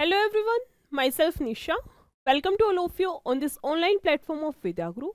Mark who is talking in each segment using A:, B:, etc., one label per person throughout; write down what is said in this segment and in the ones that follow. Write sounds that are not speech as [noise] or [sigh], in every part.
A: Hello everyone, myself Nisha. Welcome to all of you on this online platform of Vidyaguru.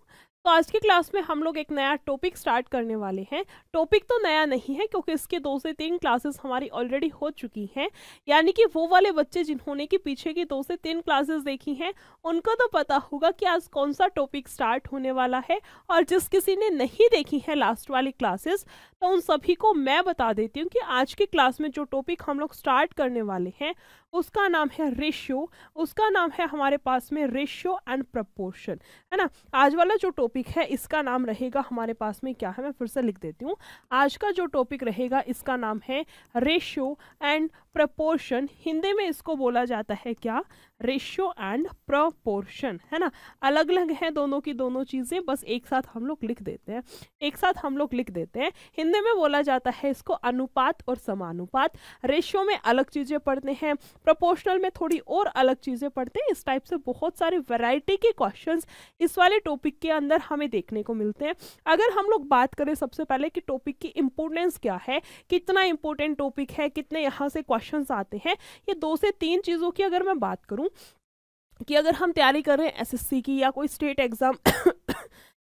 A: तो आज के class में हम लोग एक नया टॉपिक स्टार्ट करने वाले हैं टॉपिक तो नया नहीं है क्योंकि इसके दो से तीन क्लासेस हमारी ऑलरेडी हो चुकी हैं यानी कि वो वाले बच्चे जिन्होंने कि पीछे की दो से तीन क्लासेस देखी हैं उनको तो पता होगा कि आज कौन सा टॉपिक स्टार्ट होने वाला है और जिस किसी ने नहीं देखी है लास्ट वाली क्लासेस तो उन सभी को मैं बता देती हूँ कि आज की क्लास में जो टॉपिक हम लोग स्टार्ट करने वाले हैं उसका नाम है रेशियो उसका नाम है हमारे पास में रेशियो एंड प्रपोर्शन है ना आज वाला जो टॉपिक है इसका नाम रहेगा हमारे पास में क्या है मैं फिर से लिख देती हूँ आज का जो टॉपिक रहेगा इसका नाम है रेशियो एंड प्रपोर्शन हिंदी में इसको बोला जाता है क्या रेशियो एंड प्रपोर्शन है ना अलग अलग है दोनों की दोनों चीज़ें बस एक साथ हम लोग लिख देते हैं एक साथ हम लोग लिख देते हैं हिंदी में बोला जाता है इसको अनुपात और समानुपात रेशियो में अलग चीज़ें पढ़ते हैं प्रोपोर्शनल में थोड़ी और अलग चीज़ें पढ़ते हैं इस टाइप से बहुत सारे वेराइटी के क्वेश्चन इस वाले टॉपिक के अंदर हमें देखने को मिलते हैं अगर हम लोग बात करें सबसे पहले कि टॉपिक की इम्पोर्टेंस क्या है कितना इम्पोर्टेंट टॉपिक है कितने यहाँ से क्वेश्चन आते हैं ये दो से तीन चीज़ों की अगर मैं बात करूँ हूँ कि अगर हम तैयारी कर रहे हैं एसएससी की या कोई स्टेट एग्ज़ाम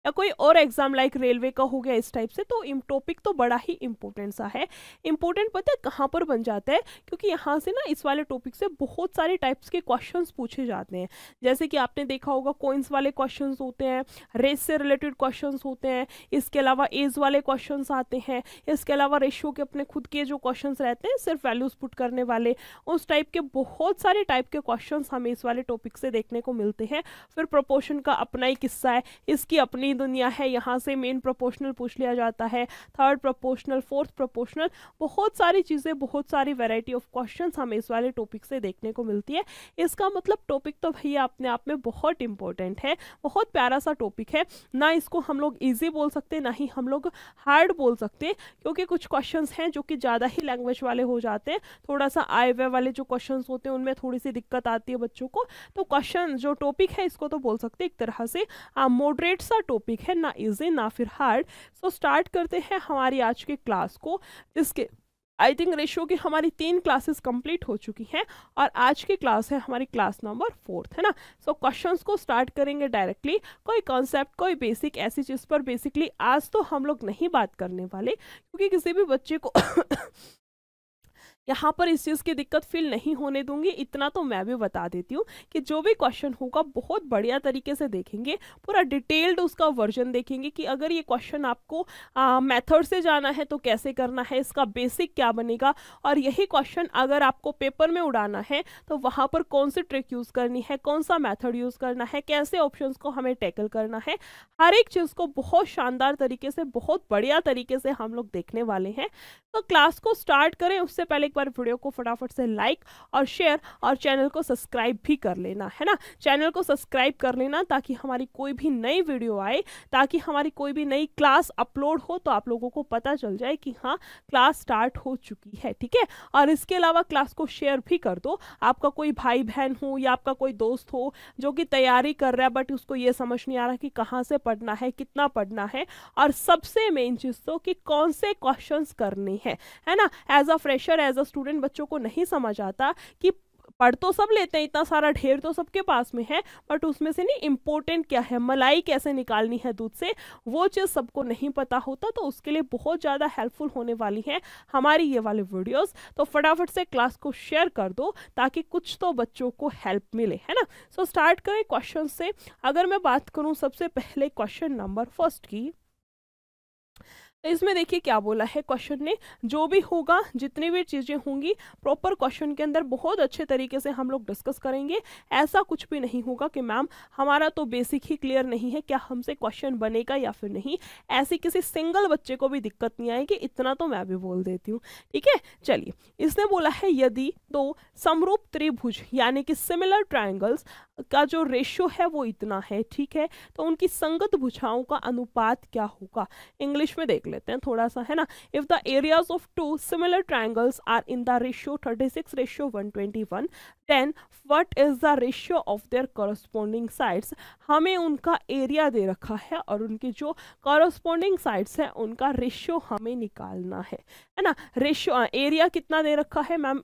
A: या कोई और एग्जाम लाइक रेलवे का हो गया इस टाइप से तो टॉपिक तो बड़ा ही इम्पोर्टेंट सा है इम्पोर्टेंट पता है कहाँ पर बन जाता है क्योंकि यहाँ से ना इस वाले टॉपिक से बहुत सारे टाइप्स के क्वेश्चन पूछे जाते हैं जैसे कि आपने देखा होगा कोइंस वाले क्वेश्चन होते हैं रेस से रिलेटेड क्वेश्चन होते हैं इसके अलावा एज वाले क्वेश्चन आते हैं इसके अलावा रेशियो के अपने खुद के जो क्वेश्चन रहते हैं सिर्फ वैल्यूज पुट करने वाले उस टाइप के बहुत सारे टाइप के क्वेश्चन हमें इस वाले टॉपिक से देखने को मिलते हैं फिर प्रपोशन का अपना ही किस्सा है इसकी अपनी पूरी दुनिया है यहाँ से मेन प्रोपोर्शनल पूछ लिया जाता है थर्ड प्रोपोर्शनल फोर्थ प्रोपोर्शनल बहुत सारी चीज़ें बहुत सारी वेराइटी ऑफ क्वेश्चन हमें इस वाले टॉपिक से देखने को मिलती है इसका मतलब टॉपिक तो भैया अपने आप में बहुत इंपॉर्टेंट है बहुत प्यारा सा टॉपिक है ना इसको हम लोग ईजी बोल सकते ना ही हम लोग हार्ड बोल सकते क्योंकि कुछ क्वेश्चन हैं जो कि ज़्यादा ही लैंग्वेज वाले हो जाते हैं थोड़ा सा आय व्यय वाले जो क्वेश्चन होते हैं उनमें थोड़ी सी दिक्कत आती है बच्चों को तो क्वेश्चन जो टॉपिक है इसको तो बोल सकते एक तरह से मॉडरेट सा टॉपिक टॉपिक है ना इजी ना फिर हार्ड सो so स्टार्ट करते हैं हमारी आज की क्लास को जिसके आई थिंक रेशियो की हमारी तीन क्लासेस कंप्लीट हो चुकी हैं और आज की क्लास है हमारी क्लास नंबर फोर्थ है ना सो so, क्वेश्चंस को स्टार्ट करेंगे डायरेक्टली कोई कॉन्सेप्ट कोई बेसिक ऐसी चीज़ पर बेसिकली आज तो हम लोग नहीं बात करने वाले क्योंकि किसी भी बच्चे को यहाँ पर इस चीज़ की दिक्कत फील नहीं होने दूंगी इतना तो मैं भी बता देती हूँ कि जो भी क्वेश्चन होगा बहुत बढ़िया तरीके से देखेंगे पूरा डिटेल्ड उसका वर्जन देखेंगे कि अगर ये क्वेश्चन आपको मेथड से जाना है तो कैसे करना है इसका बेसिक क्या बनेगा और यही क्वेश्चन अगर आपको पेपर में उड़ाना है तो वहाँ पर कौन सी ट्रिक यूज़ करनी है कौन सा मैथड यूज़ करना है कैसे ऑप्शन को हमें टैकल करना है हर एक चीज़ को बहुत शानदार तरीके से बहुत बढ़िया तरीके से हम लोग देखने वाले हैं तो क्लास को स्टार्ट करें उससे पहले पर वीडियो को फटाफट से लाइक और शेयर और चैनल को सब्सक्राइब भी कर लेना है ना चैनल को सब्सक्राइब कर लेना ताकि हमारी कोई भी नई वीडियो आए ताकि हमारी कोई भी नई क्लास अपलोड हो तो आप लोगों को पता चल जाए कि हाँ क्लास स्टार्ट हो चुकी है ठीक है और इसके अलावा क्लास को शेयर भी कर दो आपका कोई भाई बहन हो या आपका कोई दोस्त हो जो कि तैयारी कर रहा है बट उसको ये समझ नहीं आ रहा कि कहाँ से पढ़ना है कितना पढ़ना है और सबसे मेन चीज़ तो कि कौन से क्वेश्चंस करने हैं है ना as a fresher as a student बच्चों को नहीं समझ आता कि पढ़ तो सब लेते हैं इतना सारा ढेर तो सबके पास में है बट उसमें से नहीं इम्पोर्टेंट क्या है मलाई कैसे निकालनी है दूध से वो चीज़ सबको नहीं पता होता तो उसके लिए बहुत ज़्यादा हेल्पफुल होने वाली हैं हमारी ये वाले वीडियोस तो फटाफट से क्लास को शेयर कर दो ताकि कुछ तो बच्चों को हेल्प मिले है ना सो so, स्टार्ट करें क्वेश्चन से अगर मैं बात करूँ सबसे पहले क्वेश्चन नंबर फर्स्ट की तो इसमें देखिए क्या बोला है क्वेश्चन ने जो भी होगा जितनी भी चीज़ें होंगी प्रॉपर क्वेश्चन के अंदर बहुत अच्छे तरीके से हम लोग डिस्कस करेंगे ऐसा कुछ भी नहीं होगा कि मैम हमारा तो बेसिक ही क्लियर नहीं है क्या हमसे क्वेश्चन बनेगा या फिर नहीं ऐसी किसी सिंगल बच्चे को भी दिक्कत नहीं आएगी इतना तो मैं भी बोल देती हूँ ठीक है चलिए इसने बोला है यदि तो समरूप त्रिभुज यानी कि सिमिलर ट्राइंगल्स का जो रेशो है वो इतना है ठीक है तो उनकी संगत भुजाओं का अनुपात क्या होगा इंग्लिश में देख लेते हैं थोड़ा सा है ना if the areas of two similar triangles are in the ratio six ratio one then what is the ratio of their corresponding sides हमें उनका एरिया दे रखा है और उनकी जो करस्पोंडिंग साइड्स हैं उनका रेशियो हमें निकालना है है ना रेशियो एरिया कितना दे रखा है मैम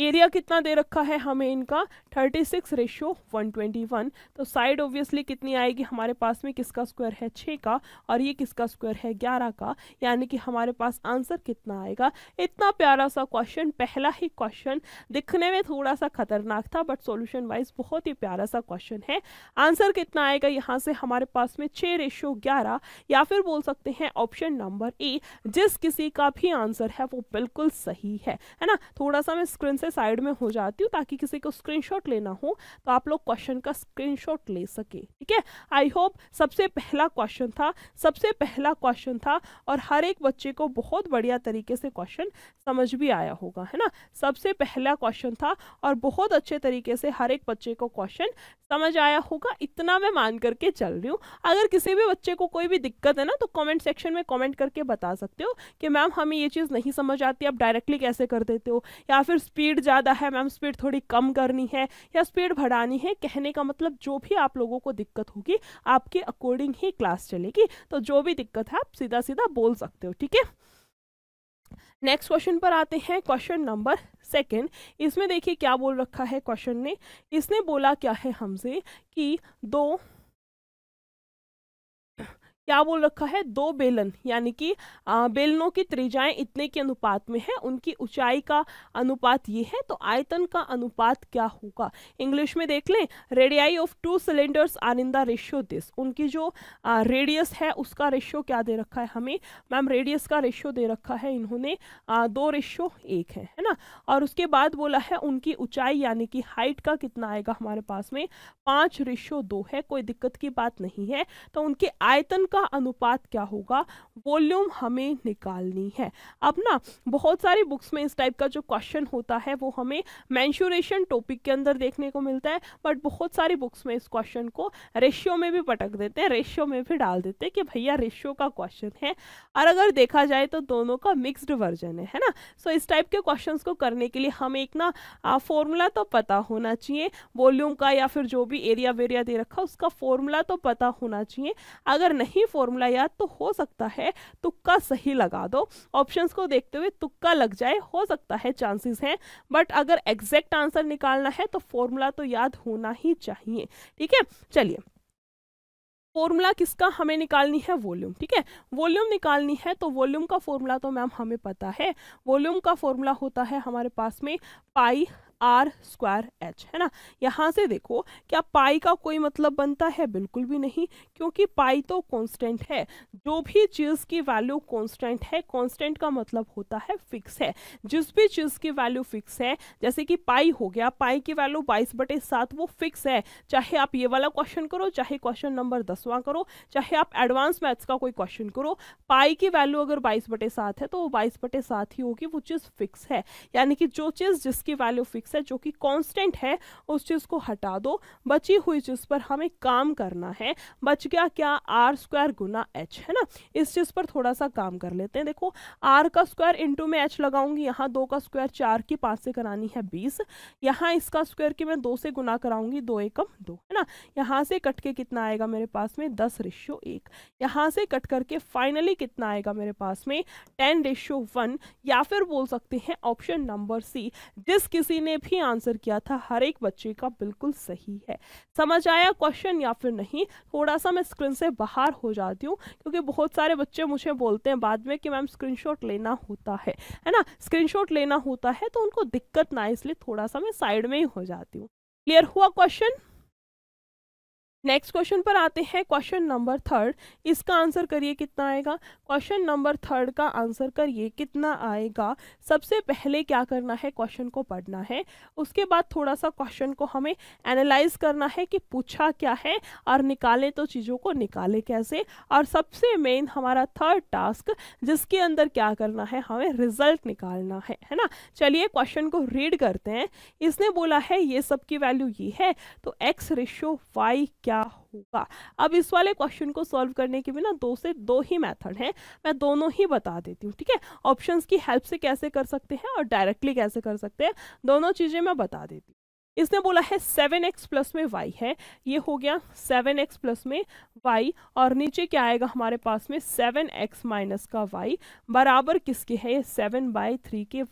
A: एरिया कितना दे रखा है हमें इनका 36 सिक्स रेशियो वन तो साइड ऑब्वियसली कितनी आएगी हमारे पास में किसका स्क्वायर है छः का और ये किसका स्क्वायर है ग्यारह का यानी कि हमारे पास आंसर कितना आएगा इतना प्यारा सा क्वेश्चन पहला ही क्वेश्चन दिखने में थोड़ा सा खतरनाक था बट सोल्यूशन वाइज बहुत ही प्यारा सा क्वेश्चन है आंसर कितना आएगा यहाँ से हमारे पास में छः रेशियो ग्यारह या फिर बोल सकते हैं ऑप्शन नंबर ए जिस किसी का भी आंसर है वो बिल्कुल सही है है ना थोड़ा सा मैं स्क्रीन से साइड में हो जाती हूँ ताकि किसी को स्क्रीनशॉट लेना हो तो आप लोग क्वेश्चन का स्क्रीनशॉट ले सके ठीक है आई होप सबसे पहला क्वेश्चन था सबसे पहला क्वेश्चन था और हर एक बच्चे को बहुत बढ़िया तरीके से क्वेश्चन समझ भी आया होगा है ना सबसे पहला क्वेश्चन था और बहुत अच्छे तरीके से हर एक बच्चे को क्वेश्चन समझ आया होगा इतना मैं मान करके चल रही हूँ अगर किसी भी बच्चे को कोई भी दिक्कत है ना तो कमेंट सेक्शन में कमेंट करके बता सकते हो कि मैम हमें ये चीज़ नहीं समझ आती आप डायरेक्टली कैसे कर देते हो या फिर स्पीड स्पीड ज़्यादा है मैम स्पीड थोड़ी कम करनी है या स्पीड बढ़ानी है कहने का मतलब जो भी आप लोगों को दिक्कत होगी आपके अकॉर्डिंग ही क्लास चलेगी तो जो भी दिक्कत है आप सीधा सीधा बोल सकते हो ठीक है नेक्स्ट क्वेश्चन पर आते हैं क्वेश्चन नंबर सेकंड इसमें देखिए क्या बोल रखा है क्वेश्चन ने इसने बोला क्या है हमसे कि दो क्या बोल रखा है दो बेलन यानी कि बेलनों की त्रिज्याएं इतने के अनुपात में है उनकी ऊंचाई का अनुपात ये है तो आयतन का अनुपात क्या होगा इंग्लिश में देख लें radii of two cylinders are in the ratio this उनकी जो रेडियस है उसका रेशियो क्या दे रखा है हमें मैम रेडियस का रेशियो दे रखा है इन्होंने आ, दो रेशियो एक है है ना और उसके बाद बोला है उनकी ऊंचाई यानी कि हाइट का कितना आएगा हमारे पास में पाँच रेशियो दो है कोई दिक्कत की बात नहीं है तो उनके आयतन उनका अनुपात क्या होगा वॉल्यूम हमें निकालनी है अब ना बहुत सारी बुक्स में इस टाइप का जो क्वेश्चन होता है वो हमें मैंशोरेशन टॉपिक के अंदर देखने को मिलता है बट बहुत सारी बुक्स में इस क्वेश्चन को रेशियो में भी पटक देते हैं रेशियो में भी डाल देते हैं कि भैया रेशियो का क्वेश्चन है और अगर देखा जाए तो दोनों का मिक्सड वर्जन है है ना सो so, इस टाइप के क्वेश्चन को करने के लिए हमें एक ना फॉर्मूला तो पता होना चाहिए वॉल्यूम का या फिर जो भी एरिया वेरिया दे रखा उसका फॉर्मूला तो पता होना चाहिए अगर नहीं नहीं फॉर्मूला याद तो हो सकता है तुक्का सही लगा दो ऑप्शंस को देखते हुए तुक्का लग जाए हो सकता है चांसेस हैं बट अगर एग्जैक्ट आंसर निकालना है तो फॉर्मूला तो याद होना ही चाहिए ठीक है चलिए फॉर्मूला किसका हमें निकालनी है वॉल्यूम ठीक है वॉल्यूम निकालनी है तो वॉल्यूम का फॉर्मूला तो मैम हमें पता है वॉल्यूम का फॉर्मूला होता है हमारे पास में पाई आर स्क्वायर एच है ना यहाँ से देखो क्या पाई का कोई मतलब बनता है बिल्कुल भी नहीं क्योंकि पाई तो कांस्टेंट है जो भी चीज़ की वैल्यू कांस्टेंट है कांस्टेंट का मतलब होता है फिक्स है जिस भी चीज़ की वैल्यू फिक्स है जैसे कि पाई हो गया पाई की वैल्यू बाईस बटे सात वो फिक्स है चाहे आप ये वाला क्वेश्चन करो चाहे क्वेश्चन नंबर दसवां करो चाहे आप एडवांस मैथ्स का कोई क्वेश्चन करो पाई की वैल्यू अगर बाईस बटे है तो वो बाईस बटे ही होगी वो चीज़ फिक्स है यानी कि जो चीज़ जिसकी वैल्यू फिक्स फिक्स है जो कि कांस्टेंट है उस चीज़ को हटा दो बची हुई चीज़ पर हमें काम करना है बच गया क्या आर स्क्वायर गुना एच है ना इस चीज़ पर थोड़ा सा काम कर लेते हैं देखो आर का स्क्वायर इंटू में एच लगाऊंगी यहाँ दो का स्क्वायर चार की पाँच से करानी है बीस यहाँ इसका स्क्वायर की मैं दो से गुना कराऊंगी दो एकम दो है ना यहाँ से कट के कितना आएगा मेरे पास में दस रिश्यो एक यहाँ से कट करके फाइनली कितना आएगा मेरे पास में टेन रेशियो वन या फिर बोल सकते हैं ऑप्शन नंबर सी जिस किसी ने ने भी आंसर किया था हर एक बच्चे का बिल्कुल सही है समझ आया क्वेश्चन या फिर नहीं थोड़ा सा मैं स्क्रीन से बाहर हो जाती हूँ क्योंकि बहुत सारे बच्चे मुझे बोलते हैं बाद में कि मैम स्क्रीनशॉट लेना होता है है ना स्क्रीनशॉट लेना होता है तो उनको दिक्कत ना इसलिए थोड़ा सा मैं साइड में ही हो जाती हूँ क्लियर हुआ क्वेश्चन नेक्स्ट क्वेश्चन पर आते हैं क्वेश्चन नंबर थर्ड इसका आंसर करिए कितना आएगा क्वेश्चन नंबर थर्ड का आंसर करिए कितना आएगा सबसे पहले क्या करना है क्वेश्चन को पढ़ना है उसके बाद थोड़ा सा क्वेश्चन को हमें एनालाइज करना है कि पूछा क्या है और निकाले तो चीज़ों को निकाले कैसे और सबसे मेन हमारा थर्ड टास्क जिसके अंदर क्या करना है हमें रिजल्ट निकालना है है ना चलिए क्वेश्चन को रीड करते हैं इसने बोला है ये सब की वैल्यू ये है तो एक्स रेशो वाई क्या क्या होगा अब इस वाले क्वेश्चन को सॉल्व करने के बिना दो से दो ही मेथड हैं मैं दोनों ही बता देती हूँ ठीक है ऑप्शंस की हेल्प से कैसे कर सकते हैं और डायरेक्टली कैसे कर सकते हैं दोनों चीज़ें मैं बता देती हूँ इसने बोला है सेवन एक्स प्लस में वाई है ये हो गया सेवन एक्स प्लस में वाई और नीचे क्या आएगा हमारे पास में सेवन एक्स माइनस का वाई बराबर किसके है ये सेवन बाई थ्री के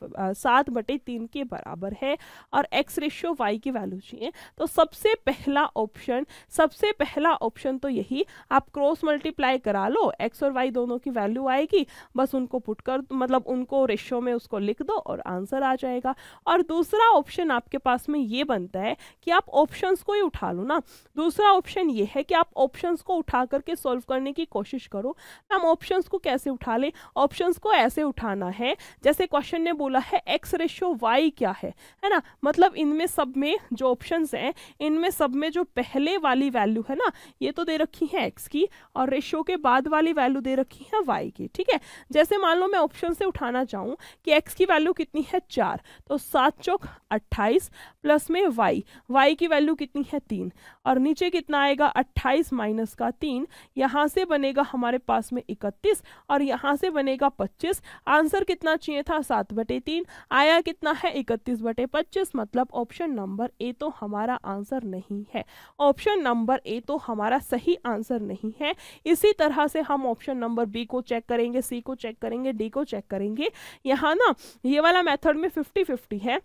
A: सात बटे तीन के बराबर है और एक्स रेशियो वाई की वैल्यू चाहिए तो सबसे पहला ऑप्शन सबसे पहला ऑप्शन तो यही आप क्रॉस मल्टीप्लाई करा लो एक्स और वाई दोनों की वैल्यू आएगी बस उनको पुट कर मतलब उनको रेशियो में उसको लिख दो और आंसर आ जाएगा और दूसरा ऑप्शन आपके पास में ये बनता है कि आप ऑप्शंस को ही उठा लो ना दूसरा ऑप्शन ये है कि आप ऑप्शंस को उठा करके सॉल्व करने की कोशिश करो हम ऑप्शंस को कैसे उठा लें ऑप्शंस को ऐसे उठाना है जैसे क्वेश्चन ने बोला है एक्स रेशो वाई क्या है है ना मतलब इनमें सब में जो ऑप्शन हैं इनमें सब में जो पहले वाली वैल्यू है ना ये तो दे रखी है एक्स की और रेशो के बाद वाली वैल्यू दे रखी है वाई की ठीक है जैसे मान लो मैं ऑप्शन से उठाना चाहूँ कि एक्स की वैल्यू कितनी है चार तो सात चौक अट्ठाईस प्लस में में वाई वाई की वैल्यू कितनी है तीन और नीचे कितना आएगा अट्ठाईस माइनस का तीन यहाँ से बनेगा हमारे पास में इकतीस और यहाँ से बनेगा पच्चीस आंसर कितना चाहिए था सात बटे तीन आया कितना है इकतीस बटे पच्चीस मतलब ऑप्शन नंबर ए तो हमारा आंसर नहीं है ऑप्शन नंबर ए तो हमारा सही आंसर नहीं है इसी तरह से हम ऑप्शन नंबर बी को चेक करेंगे सी को चेक करेंगे डी को चेक करेंगे यहाँ ना ये वाला मेथड में फिफ्टी फिफ्टी है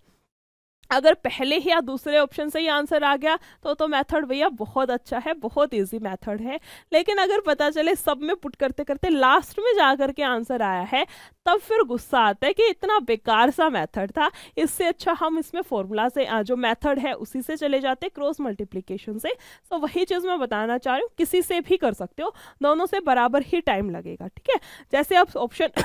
A: अगर पहले ही या दूसरे ऑप्शन से ही आंसर आ गया तो तो मेथड भैया बहुत अच्छा है बहुत इजी मेथड है लेकिन अगर पता चले सब में पुट करते करते लास्ट में जा कर के आंसर आया है तब फिर गुस्सा आता है कि इतना बेकार सा मेथड था इससे अच्छा हम इसमें फॉर्मूला से जो मेथड है उसी से चले जाते क्रॉस मल्टीप्लीकेशन से तो वही चीज़ मैं बताना चाह रही हूँ किसी से भी कर सकते हो दोनों से बराबर ही टाइम लगेगा ठीक है जैसे आप ऑप्शन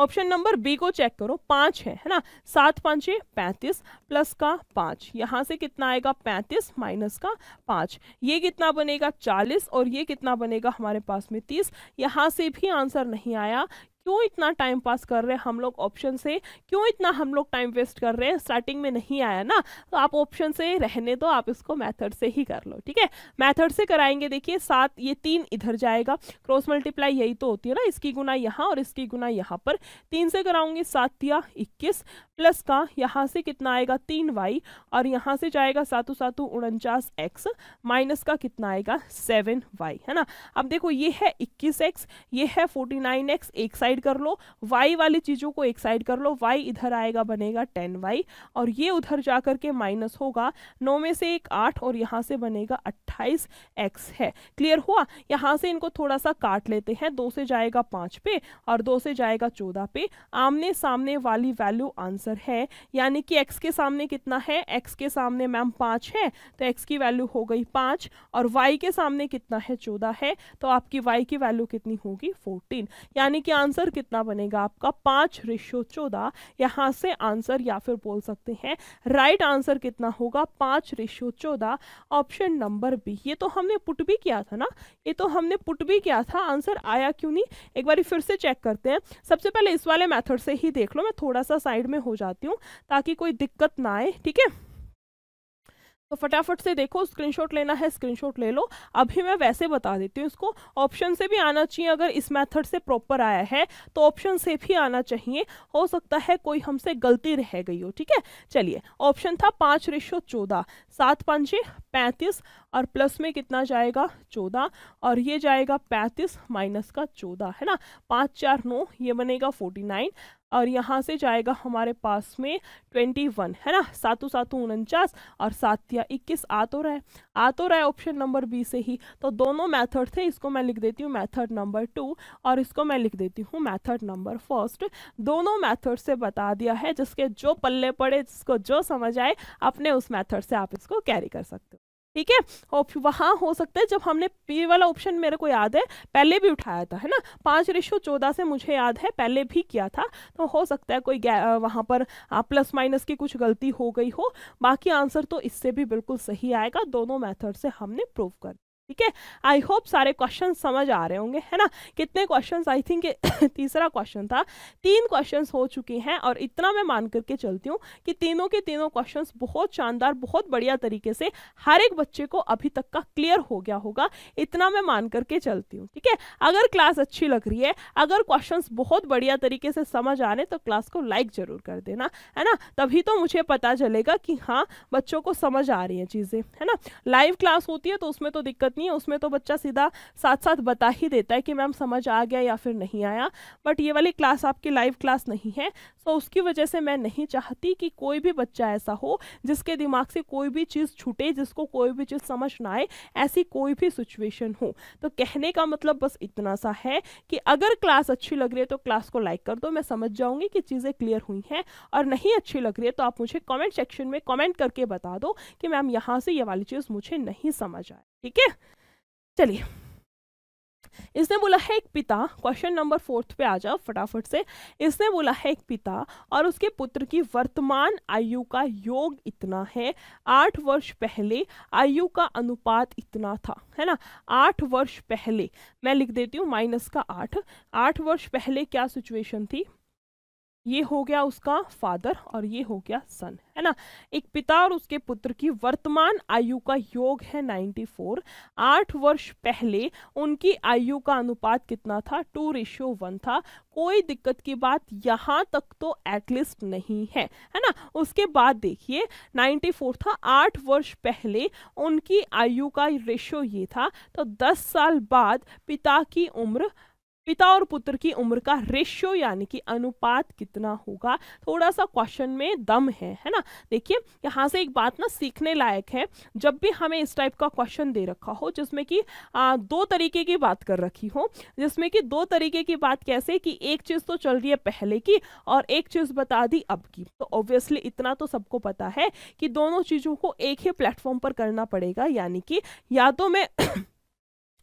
A: ऑप्शन नंबर बी को चेक करो पाँच है है ना सात पांचे पैंतीस प्लस का पाँच यहाँ से कितना आएगा पैंतीस माइनस का पाँच ये कितना बनेगा चालीस और ये कितना बनेगा हमारे पास में तीस यहाँ से भी आंसर नहीं आया क्यों इतना टाइम पास कर रहे हैं हम लोग ऑप्शन से क्यों इतना हम लोग टाइम वेस्ट कर रहे हैं स्टार्टिंग में नहीं आया ना तो आप ऑप्शन से रहने दो आप इसको मैथड से ही कर लो ठीक है मैथड से कराएंगे देखिए सात ये तीन इधर जाएगा क्रॉस मल्टीप्लाई यही तो होती है ना इसकी गुना यहाँ और इसकी गुना यहाँ पर तीन से कराऊंगी सात या इक्कीस प्लस का यहाँ से कितना आएगा तीन वाई और यहाँ से जाएगा सातों सातों उनचास एक्स माइनस का कितना आएगा सेवन वाई है ना अब देखो ये है इक्कीस एक्स ये है फोर्टी नाइन एक्स एक साइड साइड कर लो वाई वाली चीज़ों को एक साइड कर लो वाई इधर आएगा बनेगा टेन वाई और ये उधर जा कर के माइनस होगा नौ में से एक आठ और यहाँ से बनेगा अट्ठाईस एक्स है क्लियर हुआ यहाँ से इनको थोड़ा सा काट लेते हैं दो से जाएगा पाँच पे और दो से जाएगा चौदह पे आमने सामने वाली वैल्यू आंसर है यानी कि एक्स के सामने कितना है एक्स के सामने मैम पाँच है तो एक्स की वैल्यू हो गई पाँच और वाई के सामने कितना है चौदह है तो आपकी वाई की वैल्यू कितनी होगी फोर्टीन यानी कि आंसर आंसर कितना बनेगा आपका पांच रेशो चौदह यहां से आंसर या फिर बोल सकते हैं राइट right आंसर कितना होगा पांच रेशो चौदह ऑप्शन नंबर बी ये तो हमने पुट भी किया था ना ये तो हमने पुट भी किया था आंसर आया क्यों नहीं एक बार फिर से चेक करते हैं सबसे पहले इस वाले मैथड से ही देख लो मैं थोड़ा सा साइड में हो जाती हूँ ताकि कोई दिक्कत ना आए ठीक है तो फटाफट से देखो स्क्रीनशॉट लेना है स्क्रीनशॉट ले लो अभी मैं वैसे बता देती हूँ इसको ऑप्शन से भी आना चाहिए अगर इस मेथड से प्रॉपर आया है तो ऑप्शन से भी आना चाहिए हो सकता है कोई हमसे गलती रह गई हो ठीक है चलिए ऑप्शन था पाँच रेशो चौदह सात पाँचे पैंतीस और प्लस में कितना जाएगा चौदह और ये जाएगा पैंतीस माइनस का चौदह है ना पाँच चार नौ ये बनेगा फोर्टी नाइन और यहाँ से जाएगा हमारे पास में ट्वेंटी वन है ना सातों सातों उनचास और सात या इक्कीस आ तो रहा है आ तो रहा है ऑप्शन नंबर बी से ही तो दोनों मैथड थे इसको मैं लिख देती हूँ मैथड नंबर टू और इसको मैं लिख देती हूँ मैथड नंबर फर्स्ट दोनों मैथड से बता दिया है जिसके जो पल्ले पड़े जिसको जो समझ आए अपने उस मैथड से आप इसको कैरी कर सकते हो ठीक है और वहाँ हो सकता है जब हमने पी वाला ऑप्शन मेरे को याद है पहले भी उठाया था है ना पाँच रेशो चौदह से मुझे याद है पहले भी किया था तो हो सकता है कोई वहाँ पर प्लस माइनस की कुछ गलती हो गई हो बाकी आंसर तो इससे भी बिल्कुल सही आएगा दोनों मेथड से हमने प्रूव कर ठीक है आई होप सारे क्वेश्चन समझ आ रहे होंगे है ना कितने क्वेश्चन आई थिंक तीसरा क्वेश्चन था तीन क्वेश्चन हो चुके हैं और इतना मैं मान करके चलती हूँ कि तीनों के तीनों क्वेश्चन बहुत शानदार बहुत बढ़िया तरीके से हर एक बच्चे को अभी तक का क्लियर हो गया होगा इतना मैं मान करके चलती हूँ ठीक है अगर क्लास अच्छी लग रही है अगर क्वेश्चन बहुत बढ़िया तरीके से समझ आ रहे तो क्लास को लाइक जरूर कर देना है ना तभी तो मुझे पता चलेगा कि हाँ बच्चों को समझ आ रही है चीज़ें है ना लाइव क्लास होती है तो उसमें तो दिक्कत ज़रूरत नहीं है उसमें तो बच्चा सीधा साथ साथ बता ही देता है कि मैम समझ आ गया या फिर नहीं आया बट ये वाली क्लास आपकी लाइव क्लास नहीं है सो उसकी वजह से मैं नहीं चाहती कि कोई भी बच्चा ऐसा हो जिसके दिमाग से कोई भी चीज़ छूटे जिसको कोई भी चीज़ समझ ना आए ऐसी कोई भी सिचुएशन हो तो कहने का मतलब बस इतना सा है कि अगर क्लास अच्छी लग रही है तो क्लास को लाइक कर दो मैं समझ जाऊँगी कि चीज़ें क्लियर हुई हैं और नहीं अच्छी लग रही है तो आप मुझे कमेंट सेक्शन में कमेंट करके बता दो कि मैम यहाँ से ये वाली चीज़ मुझे नहीं समझ आए ठीक है चलिए इसने बोला है एक पिता क्वेश्चन नंबर फोर्थ पे आ जाओ फटाफट से इसने बोला है एक पिता और उसके पुत्र की वर्तमान आयु का योग इतना है आठ वर्ष पहले आयु का अनुपात इतना था है ना आठ वर्ष पहले मैं लिख देती हूँ माइनस का आठ आठ वर्ष पहले क्या सिचुएशन थी ये हो गया उसका फादर और ये हो गया सन है ना एक पिता और उसके पुत्र की वर्तमान आयु का योग है 94 आठ वर्ष पहले उनकी आयु का अनुपात कितना था टू रेशियो वन था कोई दिक्कत की बात यहाँ तक तो एटलीस्ट नहीं है है ना उसके बाद देखिए 94 था आठ वर्ष पहले उनकी आयु का रेशियो ये था तो दस साल बाद पिता की उम्र पिता और पुत्र की उम्र का रेशियो यानी कि अनुपात कितना होगा थोड़ा सा क्वेश्चन में दम है है ना देखिए यहाँ से एक बात ना सीखने लायक है जब भी हमें इस टाइप का क्वेश्चन दे रखा हो जिसमें कि दो तरीके की बात कर रखी हो जिसमें कि दो तरीके की बात कैसे कि एक चीज़ तो चल रही है पहले की और एक चीज़ बता दी अब की तो ऑब्वियसली इतना तो सबको पता है कि दोनों चीज़ों को एक ही प्लेटफॉर्म पर करना पड़ेगा यानी कि या तो मैं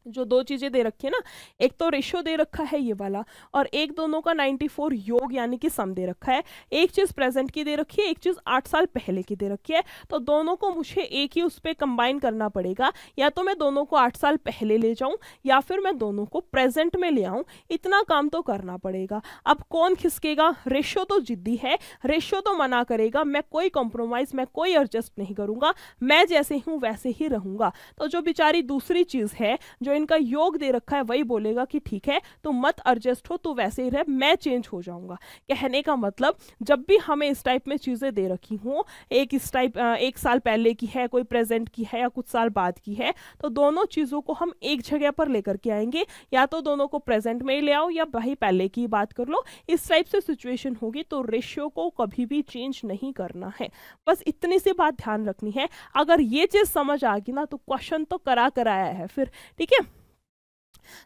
A: जो दो चीज़ें दे रखी है ना एक तो रेशियो दे रखा है ये वाला और एक दोनों का 94 योग यानी कि सम दे रखा है एक चीज़ प्रेजेंट की दे रखी है एक चीज़ आठ साल पहले की दे रखी है तो दोनों को मुझे एक ही उस पर कंबाइन करना पड़ेगा या तो मैं दोनों को आठ साल पहले ले जाऊँ या फिर मैं दोनों को प्रेजेंट में ले आऊँ इतना काम तो करना पड़ेगा अब कौन खिसकेगा रेशियो तो जिद्दी है रेशियो तो मना करेगा मैं कोई कॉम्प्रोमाइज़ मैं कोई एडजस्ट नहीं करूँगा मैं जैसे हूँ वैसे ही रहूँगा तो जो बेचारी दूसरी चीज़ है जो इनका योग दे रखा है वही बोलेगा कि ठीक है तो मत एडजस्ट हो तो वैसे ही रह मैं चेंज हो जाऊंगा कहने का मतलब जब भी हमें इस टाइप में चीज़ें दे रखी हों एक इस टाइप एक साल पहले की है कोई प्रेजेंट की है या कुछ साल बाद की है तो दोनों चीज़ों को हम एक जगह पर लेकर के आएंगे या तो दोनों को प्रेजेंट में ले आओ या भाई पहले की बात कर लो इस टाइप से सिचुएशन होगी तो रेशियो को कभी भी चेंज नहीं करना है बस इतनी सी बात ध्यान रखनी है अगर ये चीज़ समझ आ गई ना तो क्वेश्चन तो करा कराया है फिर ठीक है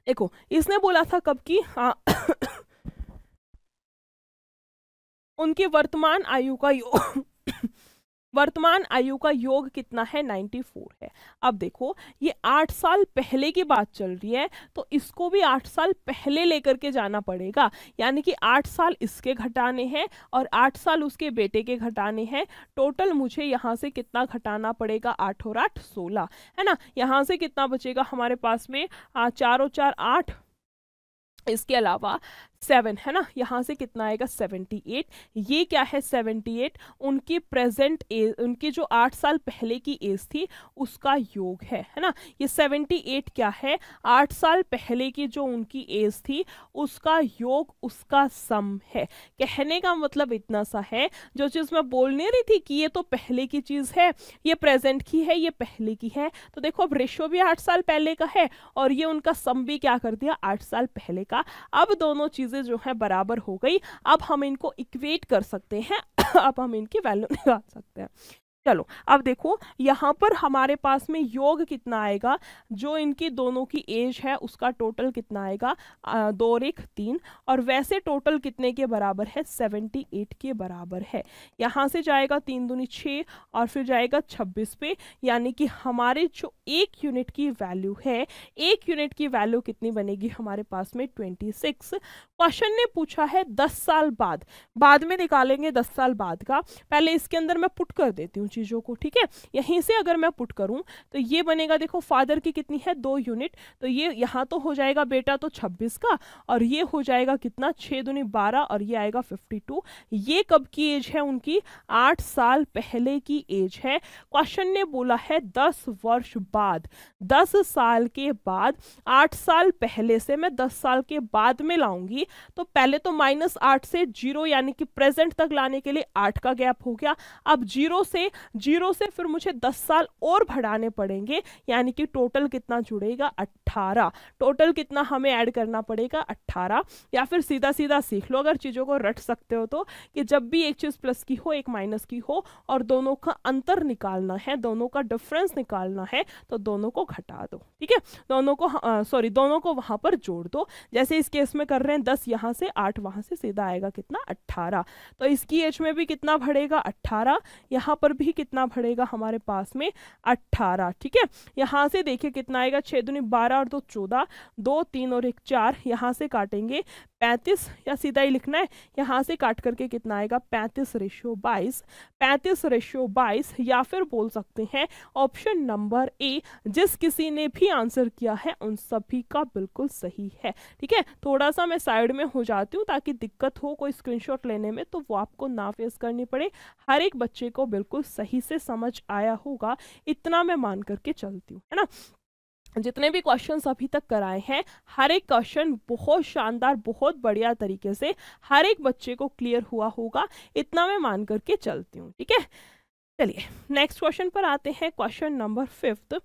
A: देखो इसने बोला था कब की हाँ उनकी वर्तमान आयु का योग वर्तमान आयु का योग कितना है 94 है अब देखो ये आठ साल पहले की बात चल रही है तो इसको भी आठ साल पहले लेकर के जाना पड़ेगा यानी कि आठ साल इसके घटाने हैं और आठ साल उसके बेटे के घटाने हैं टोटल मुझे यहाँ से कितना घटाना पड़ेगा आठ और आठ सोलह है ना यहाँ से कितना बचेगा हमारे पास में चार और चार आठ इसके अलावा सेवन है ना यहाँ से कितना आएगा सेवेंटी एट ये क्या है सेवेंटी एट उनकी प्रेजेंट एज उनकी जो आठ साल पहले की एज थी उसका योग है है ना ये सेवेंटी एट क्या है आठ साल पहले की जो उनकी एज थी उसका योग उसका सम है कहने का मतलब इतना सा है जो चीज़ मैं बोल नहीं रही थी कि ये तो पहले की चीज़ है ये प्रेजेंट की है ये पहले की है तो देखो अब रेशो भी आठ साल पहले का है और ये उनका सम भी क्या कर दिया आठ साल पहले का अब दोनों चीज़ चीज़ें जो हैं बराबर हो गई अब हम इनको इक्वेट कर सकते हैं [coughs] अब हम इनकी वैल्यू निकाल सकते हैं चलो अब देखो यहाँ पर हमारे पास में योग कितना आएगा जो इनकी दोनों की एज है उसका टोटल कितना आएगा आ, दो रेख तीन और वैसे टोटल कितने के बराबर है सेवेंटी एट के बराबर है यहाँ से जाएगा तीन दूनी छः और फिर जाएगा छब्बीस पे यानी कि हमारे जो एक यूनिट की वैल्यू है एक यूनिट की वैल्यू कितनी बनेगी हमारे पास में ट्वेंटी सिक्स क्वेश्चन ने पूछा है दस साल बाद बाद में निकालेंगे दस साल बाद का पहले इसके अंदर मैं पुट कर देती हूँ चीज़ों को ठीक है यहीं से अगर मैं पुट करूँ तो ये बनेगा देखो फादर की कितनी है दो यूनिट तो ये यहाँ तो हो जाएगा बेटा तो छब्बीस का और ये हो जाएगा कितना छः दुनी बारह और ये आएगा फिफ्टी टू ये कब की एज है उनकी आठ साल पहले की एज है क्वेश्चन ने बोला है दस वर्ष बाद दस साल के बाद आठ साल पहले से मैं दस साल के बाद में लाऊंगी तो पहले तो माइनस आठ से जीरो यानी कि प्रेजेंट तक लाने के लिए आठ का गैप हो गया अब जीरो से जीरो से फिर मुझे दस साल और बढ़ाने पड़ेंगे यानी कि टोटल कितना जुड़ेगा अट्ठारह टोटल कितना हमें ऐड करना पड़ेगा अट्ठारह या फिर सीधा सीधा सीख लो अगर चीज़ों को रट सकते हो तो कि जब भी एक चीज़ प्लस की हो एक माइनस की हो और दोनों का अंतर निकालना है दोनों का डिफरेंस निकालना है तो दोनों को घटा दो ठीक है दोनों को सॉरी दोनों को वहाँ पर जोड़ दो जैसे इस केस में कर रहे हैं दस यहाँ से आठ वहाँ से सीधा आएगा कितना अट्ठारह तो इसकी एज में भी कितना बढ़ेगा अट्ठारह यहाँ पर भी कितना पड़ेगा हमारे पास में अट्ठारह ठीक है यहाँ से देखिए कितना आएगा छः दुनी बारह और दो चौदह दो तीन और एक चार यहाँ से काटेंगे पैंतीस या सीधा ही लिखना है यहाँ से काट करके कितना आएगा पैंतीस रेशियो बाईस पैंतीस रेशियो बाईस या फिर बोल सकते हैं ऑप्शन नंबर ए जिस किसी ने भी आंसर किया है उन सभी का बिल्कुल सही है ठीक है थोड़ा सा मैं साइड में हो जाती हूँ ताकि दिक्कत हो कोई स्क्रीनशॉट लेने में तो वो आपको ना फेस करनी पड़े हर एक बच्चे को बिल्कुल सही से समझ आया होगा इतना मैं मान करके चलती हूँ है ना जितने भी क्वेश्चन अभी तक कराए हैं हर एक क्वेश्चन बहुत शानदार बहुत बढ़िया तरीके से हर एक बच्चे को क्लियर हुआ होगा इतना मैं मान करके चलती हूँ ठीक है चलिए नेक्स्ट क्वेश्चन पर आते हैं क्वेश्चन नंबर फिफ्थ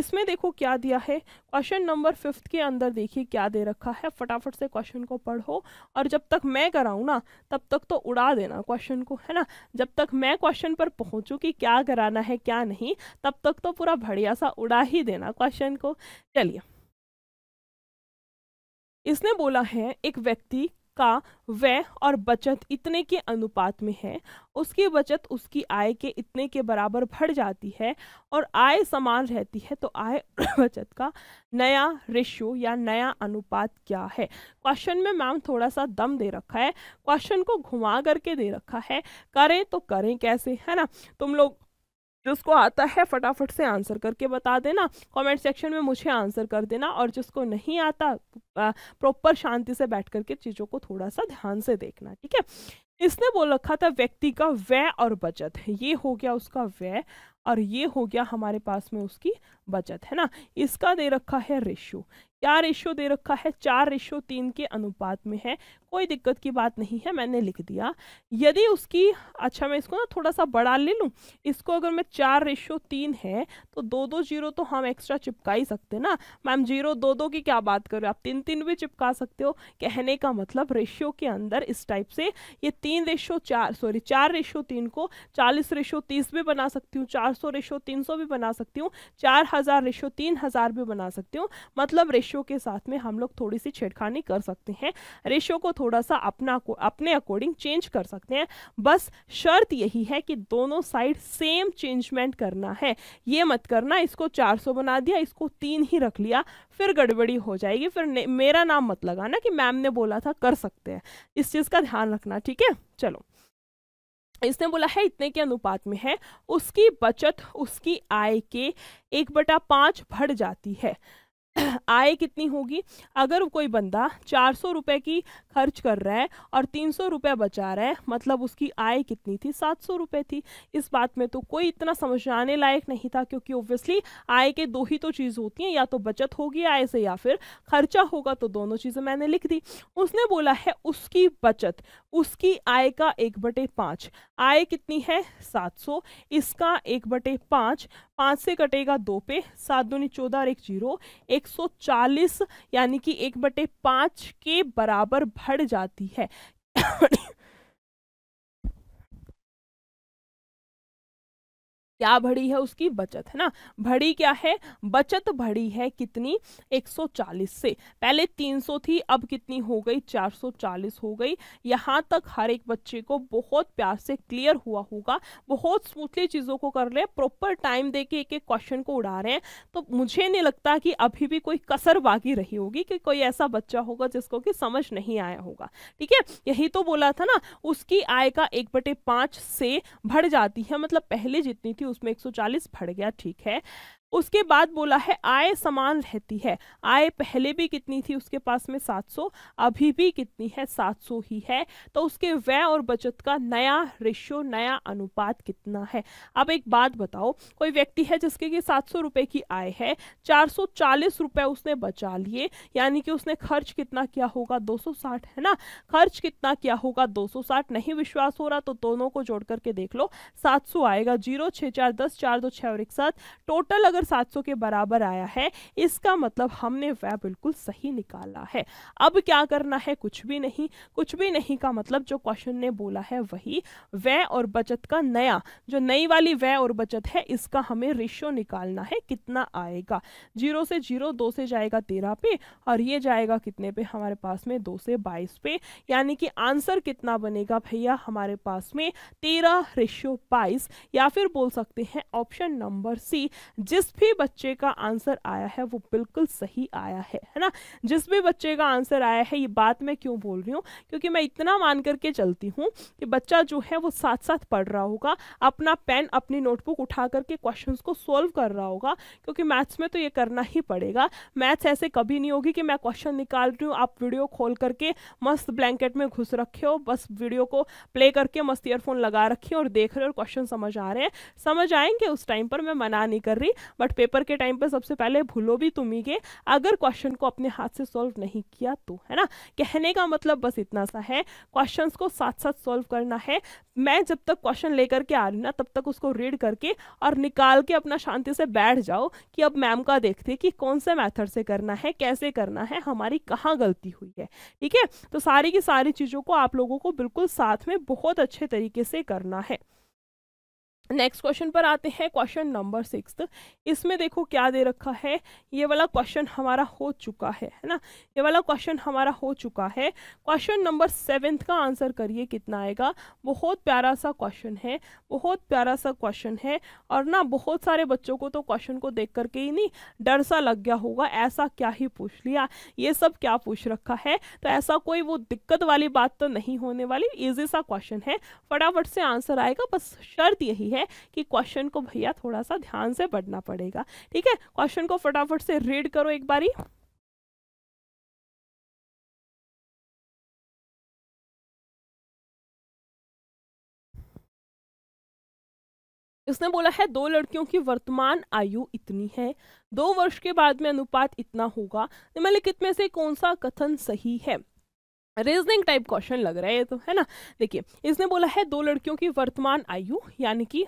A: इसमें देखो क्या दिया है क्वेश्चन नंबर फिफ्थ के अंदर देखिए क्या दे रखा है फटाफट से क्वेश्चन को पढ़ो और जब तक मैं कराऊँ ना तब तक तो उड़ा देना क्वेश्चन को है ना जब तक मैं क्वेश्चन पर पहुँचूँ कि क्या कराना है क्या नहीं तब तक तो पूरा बढ़िया सा उड़ा ही देना क्वेश्चन को चलिए इसने बोला है एक व्यक्ति का व्यय और बचत इतने के अनुपात में है उसकी बचत उसकी आय के इतने के बराबर बढ़ जाती है और आय समान रहती है तो आय [coughs] बचत का नया रेशियो या नया अनुपात क्या है क्वेश्चन में मैम थोड़ा सा दम दे रखा है क्वेश्चन को घुमा करके दे रखा है करें तो करें कैसे है ना तुम लोग जिसको आता है फटाफट से आंसर करके बता देना कमेंट सेक्शन में मुझे आंसर कर देना और जिसको नहीं आता प्रॉपर शांति से बैठ करके चीज़ों को थोड़ा सा ध्यान से देखना ठीक है इसने बोल रखा था व्यक्ति का व्यय और बचत ये हो गया उसका व्यय और ये हो गया हमारे पास में उसकी बचत है ना इसका दे रखा है रेशो क्या रेशो दे रखा है चार रेशो तीन के अनुपात में है कोई दिक्कत की बात नहीं है मैंने लिख दिया यदि उसकी अच्छा मैं इसको ना थोड़ा सा बड़ा ले लूँ इसको अगर मैं चार रेशो तीन है तो दो दो जीरो तो हम एक्स्ट्रा चिपका ही सकते ना मैम जीरो दो दो की क्या बात कर रहे हो आप तीन तीन भी चिपका सकते हो कहने का मतलब रेशियो के अंदर इस टाइप से ये तीन रेशो चार सॉरी चार रेशो तीन को चालीस रेशो तीस भी बना सकती हूँ चार सौ रेशो तीन सौ भी बना सकती हूँ चार हज़ार रेशो तीन हज़ार भी बना सकती हूँ मतलब रेशो रेशियो के साथ में हम लोग थोड़ी सी छेड़खानी कर सकते हैं रेशो को थोड़ा सा अपना अपने अकॉर्डिंग चेंज कर सकते हैं बस शर्त यही है कि दोनों साइड सेम चेंजमेंट करना है ये मत करना इसको 400 बना दिया इसको तीन ही रख लिया फिर गड़बड़ी हो जाएगी फिर मेरा नाम मत लगाना कि मैम ने बोला था कर सकते हैं इस चीज़ का ध्यान रखना ठीक है चलो इसने बोला है इतने के अनुपात में है उसकी बचत उसकी आय के एक बटा पाँच बढ़ जाती है [coughs] आय कितनी होगी अगर कोई बंदा चार सौ रुपये की खर्च कर रहा है और तीन सौ रुपये बचा रहा है मतलब उसकी आय कितनी थी सात सौ रुपये थी इस बात में तो कोई इतना समझ आने लायक नहीं था क्योंकि ओब्वियसली आय के दो ही तो चीज़ होती हैं या तो बचत होगी आय से या फिर खर्चा होगा तो दोनों चीज़ें मैंने लिख दी उसने बोला है उसकी बचत उसकी आय का एक बटे पाँच आय कितनी है सात सौ इसका एक बटे पाँच पाँच से कटेगा दो पे सात दूनी चौदह और एक जीरो एक सौ चालीस यानी कि एक बटे पाँच के बराबर बढ़ जाती है क्या बढ़ी है उसकी बचत है ना भड़ी क्या है बचत भड़ी है कितनी 140 से पहले 300 थी अब कितनी हो गई 440 हो गई यहाँ तक हर एक बच्चे को बहुत प्यार से क्लियर हुआ होगा बहुत स्मूथली चीज़ों को कर रहे हैं प्रॉपर टाइम दे के एक एक क्वेश्चन को उड़ा रहे हैं तो मुझे नहीं लगता कि अभी भी कोई कसर बाकी रही होगी कि कोई ऐसा बच्चा होगा जिसको कि समझ नहीं आया होगा ठीक है यही तो बोला था ना उसकी आय का एक बटे से भर जाती है मतलब पहले जितनी थी उसमें 140 फट गया ठीक है उसके बाद बोला है आय समान रहती है आय पहले भी कितनी थी उसके पास में 700 अभी भी कितनी है 700 ही है तो उसके व्यय और बचत का नया रेशियो नया अनुपात कितना है अब एक बात बताओ कोई व्यक्ति है जिसके कि सात सौ की आय है चार सौ चालीस उसने बचा लिए यानी कि उसने खर्च कितना किया होगा 260 है ना खर्च कितना किया होगा दो नहीं विश्वास हो रहा तो दोनों को जोड़ करके देख लो सात आएगा जीरो छः चार दस चार दो छः और एक साथ टोटल अगर अगर 700 के बराबर आया है इसका मतलब हमने वह बिल्कुल सही निकाला है अब क्या करना है कुछ भी नहीं कुछ भी नहीं का मतलब जो क्वेश्चन ने बोला है वही वह और बचत का नया जो नई वाली वह और बचत है इसका हमें रेशियो निकालना है कितना आएगा जीरो से जीरो दो से जाएगा तेरह पे और ये जाएगा कितने पे हमारे पास में दो से बाईस पे यानी कि आंसर कितना बनेगा भैया हमारे पास में तेरह रेशियो बाईस या फिर बोल सकते हैं ऑप्शन नंबर सी जिस जिस भी बच्चे का आंसर आया है वो बिल्कुल सही आया है है ना जिस भी बच्चे का आंसर आया है ये बात मैं क्यों बोल रही हूँ क्योंकि मैं इतना मान करके चलती हूँ कि बच्चा जो है वो साथ साथ पढ़ रहा होगा अपना पेन अपनी नोटबुक उठा करके क्वेश्चन को सोल्व कर रहा होगा क्योंकि मैथ्स में तो ये करना ही पड़ेगा मैथ्स ऐसे कभी नहीं होगी कि मैं क्वेश्चन निकाल रही हूँ आप वीडियो खोल करके मस्त ब्लैंकेट में घुस रखे हो बस वीडियो को प्ले करके मस्त ईयरफोन लगा रखे और देख रहे हो और क्वेश्चन समझ आ रहे हैं समझ आएंगे उस टाइम पर मैं मना नहीं कर रही बट पेपर के टाइम पर सबसे पहले भूलो भी तुम ही के अगर क्वेश्चन को अपने हाथ से सॉल्व नहीं किया तो है ना कहने का मतलब बस इतना सा है क्वेश्चंस को साथ साथ सॉल्व करना है मैं जब तक क्वेश्चन लेकर के आ रही ना तब तक उसको रीड करके और निकाल के अपना शांति से बैठ जाओ कि अब मैम का देखते कि कौन से मैथड से करना है कैसे करना है हमारी कहाँ गलती हुई है ठीक है तो सारी की सारी चीज़ों को आप लोगों को बिल्कुल साथ में बहुत अच्छे तरीके से करना है नेक्स्ट क्वेश्चन पर आते हैं क्वेश्चन नंबर सिक्स इसमें देखो क्या दे रखा है ये वाला क्वेश्चन हमारा हो चुका है है ना ये वाला क्वेश्चन हमारा हो चुका है क्वेश्चन नंबर सेवेंथ का आंसर करिए कितना आएगा बहुत प्यारा सा क्वेश्चन है बहुत प्यारा सा क्वेश्चन है और ना बहुत सारे बच्चों को तो क्वेश्चन को देख करके ही नहीं डर सा लग गया होगा ऐसा क्या ही पूछ लिया ये सब क्या पूछ रखा है तो ऐसा कोई वो दिक्कत वाली बात तो नहीं होने वाली ईजी सा क्वेश्चन है फटाफट से आंसर आएगा बस शर्त यही है है कि क्वेश्चन को भैया थोड़ा सा ध्यान से बढ़ना पड़ेगा ठीक है क्वेश्चन को फटाफट से रीड करो एक बारी इसने बोला है दो लड़कियों की वर्तमान आयु इतनी है दो वर्ष के बाद में अनुपात इतना होगा निम्नलिखित में से कौन सा कथन सही है रीजनिंग टाइप क्वेश्चन लग रहा है ये तो है ना देखिए इसने बोला है दो लड़कियों की वर्तमान आयु यानी कि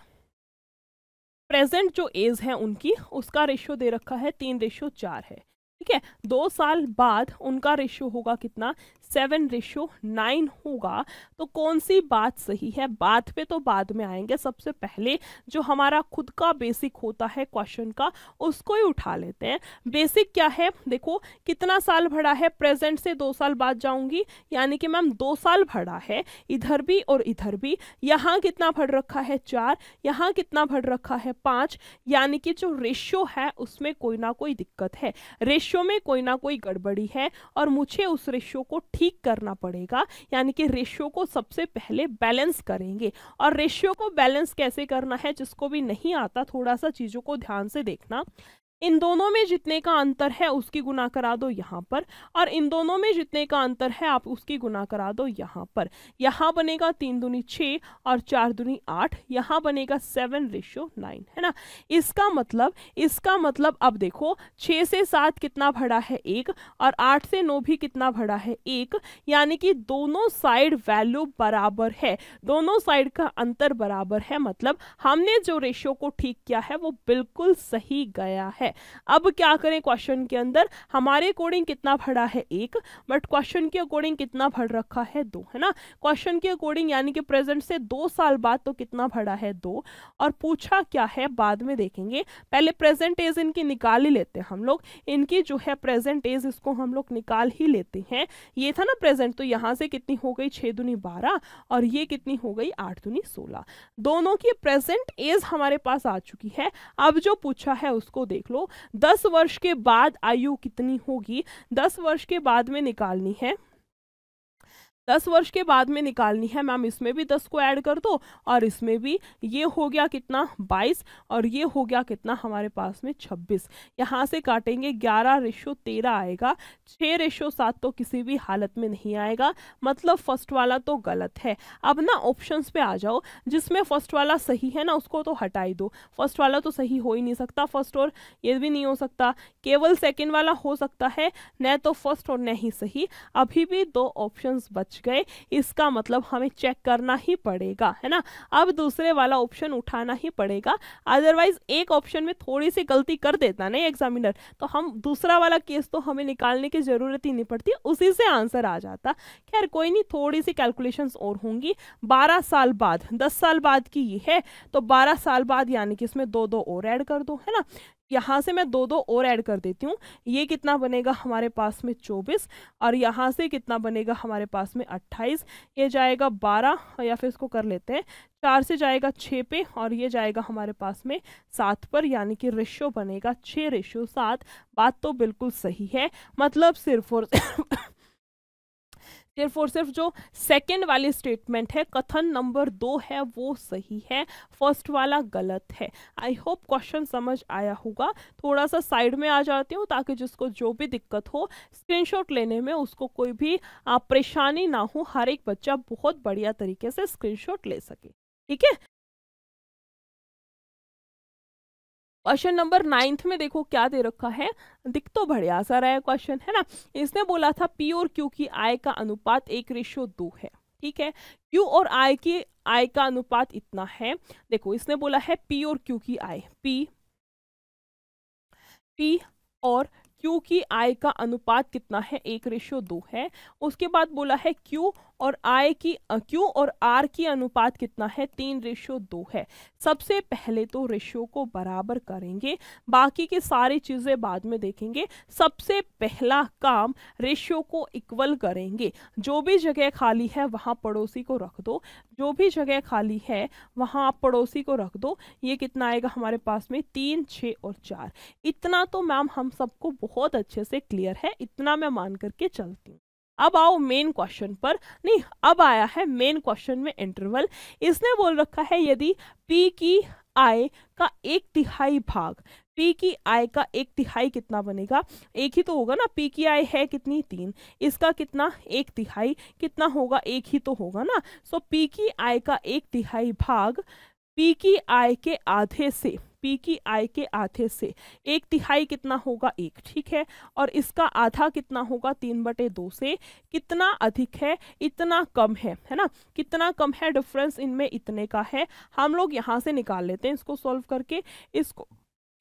A: प्रेजेंट जो एज है उनकी उसका रेशियो दे रखा है तीन रेशियो चार है ठीक है दो साल बाद उनका रेशियो होगा कितना सेवन रेशो नाइन होगा तो कौन सी बात सही है बात पे तो बाद में आएंगे सबसे पहले जो हमारा खुद का बेसिक होता है क्वेश्चन का उसको ही उठा लेते हैं बेसिक क्या है देखो कितना साल भरा है प्रेजेंट से दो साल बाद जाऊंगी यानी कि मैम दो साल भरा है इधर भी और इधर भी यहाँ कितना भर रखा है चार यहाँ कितना भर रखा है पाँच यानी कि जो रेशियो है उसमें कोई ना कोई दिक्कत है रेशियो में कोई ना कोई गड़बड़ी है और मुझे उस रेशियो को ठीक ठीक करना पड़ेगा यानी कि रेशियो को सबसे पहले बैलेंस करेंगे और रेशियो को बैलेंस कैसे करना है जिसको भी नहीं आता थोड़ा सा चीज़ों को ध्यान से देखना इन दोनों में जितने का अंतर है उसकी गुना करा दो यहाँ पर और इन दोनों में जितने का अंतर है आप उसकी गुना करा दो यहाँ पर यहाँ बनेगा तीन दुनी छः और चार दुनी आठ यहाँ बनेगा सेवन रेशो नाइन है ना इसका मतलब इसका मतलब अब देखो छः से सात कितना भरा है एक और आठ से नौ भी कितना भरा है एक यानी कि दोनों साइड वैल्यू बराबर है दोनों साइड का अंतर बराबर है मतलब हमने जो रेशो को ठीक किया है वो बिल्कुल सही गया है है अब क्या करें क्वेश्चन के अंदर हमारे अकॉर्डिंग कितना फड़ा है एक बट क्वेश्चन के अकॉर्डिंग कितना फड़ रखा है दो है ना क्वेश्चन के अकॉर्डिंग यानी कि प्रेजेंट से दो साल बाद तो कितना फड़ा है दो और पूछा क्या है बाद में देखेंगे पहले प्रेजेंट एज इनकी निकाल ही लेते हैं हम लोग इनकी जो है प्रेजेंट एज इसको हम लोग निकाल ही लेते हैं ये था ना प्रेजेंट तो यहाँ से कितनी हो गई छः दुनी बारह और ये कितनी हो गई आठ दुनी सोलह दोनों की प्रेजेंट एज हमारे पास आ चुकी है अब जो पूछा है उसको देख लो दस वर्ष के बाद आयु कितनी होगी दस वर्ष के बाद में निकालनी है दस वर्ष के बाद में निकालनी है मैम इसमें भी दस को ऐड कर दो और इसमें भी ये हो गया कितना बाईस और ये हो गया कितना हमारे पास में छब्बीस यहाँ से काटेंगे ग्यारह रेशो तेरह आएगा छः रेशो सात तो किसी भी हालत में नहीं आएगा मतलब फर्स्ट वाला तो गलत है अब ना ऑप्शंस पे आ जाओ जिसमें फर्स्ट वाला सही है ना उसको तो हटाई दो फर्स्ट वाला तो सही हो ही नहीं सकता फर्स्ट और ये भी नहीं हो सकता केवल सेकेंड वाला हो सकता है न तो फर्स्ट और न ही सही अभी भी दो ऑप्शन बच गए इसका मतलब हमें चेक करना ही पड़ेगा है ना अब दूसरे वाला ऑप्शन उठाना ही पड़ेगा अदरवाइज एक ऑप्शन में थोड़ी सी गलती कर देता ना एग्जामिनर तो हम दूसरा वाला केस तो हमें निकालने की ज़रूरत ही नहीं पड़ती उसी से आंसर आ जाता खैर कोई नहीं थोड़ी सी कैलकुलेशन और होंगी बारह साल बाद दस साल बाद की ये है तो बारह साल बाद यानी कि इसमें दो दो और एड कर दो है ना यहाँ से मैं दो दो और ऐड कर देती हूँ ये कितना बनेगा हमारे पास में चौबीस और यहाँ से कितना बनेगा हमारे पास में अट्ठाईस ये जाएगा बारह या फिर इसको कर लेते हैं चार से जाएगा छः पे और ये जाएगा हमारे पास में सात पर यानी कि रेशो बनेगा छः रेशो सात बात तो बिल्कुल सही है मतलब सिर्फ और देयरफॉर सिर्फ जो सेकंड वाली स्टेटमेंट है कथन नंबर दो है वो सही है फर्स्ट वाला गलत है आई होप क्वेश्चन समझ आया होगा थोड़ा सा साइड में आ जाती हूँ ताकि जिसको जो भी दिक्कत हो स्क्रीनशॉट लेने में उसको कोई भी परेशानी ना हो हर एक बच्चा बहुत बढ़िया तरीके से स्क्रीनशॉट ले सके ठीक है क्वेश्चन नंबर नाइन्थ में देखो क्या दे रखा है दिख तो बढ़िया सा रहा है क्वेश्चन है ना इसने बोला था पी और क्यू की आय का अनुपात एक रेशो दो है ठीक है क्यू और आय की आय का अनुपात इतना है देखो इसने बोला है पी और क्यू की आय पी पी और क्यू की आय का अनुपात कितना है एक रेशो दो है उसके बाद बोला है क्यू और आय की क्यू और आर की अनुपात कितना है तीन रेशो दो है सबसे पहले तो रेशो को बराबर करेंगे बाकी के सारी चीज़ें बाद में देखेंगे सबसे पहला काम रेशो को इक्वल करेंगे जो भी जगह खाली है वहाँ पड़ोसी को रख दो जो भी जगह खाली है वहाँ आप पड़ोसी को रख दो ये कितना आएगा हमारे पास में तीन छः और चार इतना तो मैम हम सबको बहुत अच्छे से क्लियर है इतना मैं मान करके चलती हूँ अब आओ मेन क्वेश्चन पर नहीं अब आया है मेन क्वेश्चन में इंटरवल इसने बोल रखा है यदि पी की आय का एक तिहाई भाग पी की आय का एक तिहाई कितना बनेगा एक ही तो होगा ना पी की आय है कितनी तीन इसका कितना एक तिहाई कितना होगा एक ही तो होगा ना सो पी की आय का एक तिहाई भाग पी की आय के आधे से पी की आई के आधे से एक तिहाई कितना होगा एक ठीक है और इसका आधा कितना होगा तीन बटे दो से कितना अधिक है इतना कम है है ना कितना कम है डिफरेंस इनमें इतने का है हम लोग यहाँ से निकाल लेते हैं इसको सॉल्व करके इसको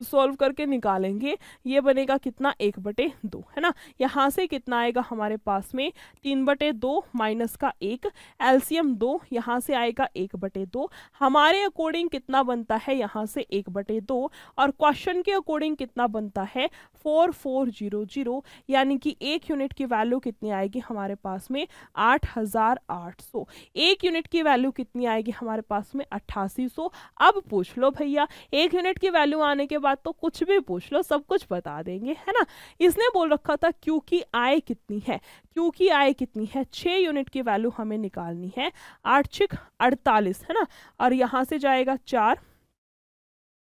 A: सॉल्व करके निकालेंगे ये बनेगा कितना एक बटे दो है ना यहाँ से कितना आएगा हमारे पास में तीन बटे दो माइनस का एक एल्सियम दो यहाँ से आएगा एक बटे दो हमारे अकॉर्डिंग कितना बनता है यहाँ से एक बटे दो और क्वेश्चन के अकॉर्डिंग कितना बनता है फोर फोर जीरो जीरो यानी कि एक यूनिट की वैल्यू कितनी आएगी हमारे पास में आठ हज़ार आठ सौ एक यूनिट की वैल्यू कितनी आएगी हमारे पास में अट्ठासी सौ अब पूछ लो भैया एक यूनिट की वैल्यू आने के बाद बात तो कुछ भी पूछ लो सब कुछ बता देंगे है ना इसने बोल रखा था क्योंकि आय कितनी है क्योंकि आय कितनी है छः यूनिट की वैल्यू हमें निकालनी है आठ छिक अड़तालीस है ना और यहाँ से जाएगा चार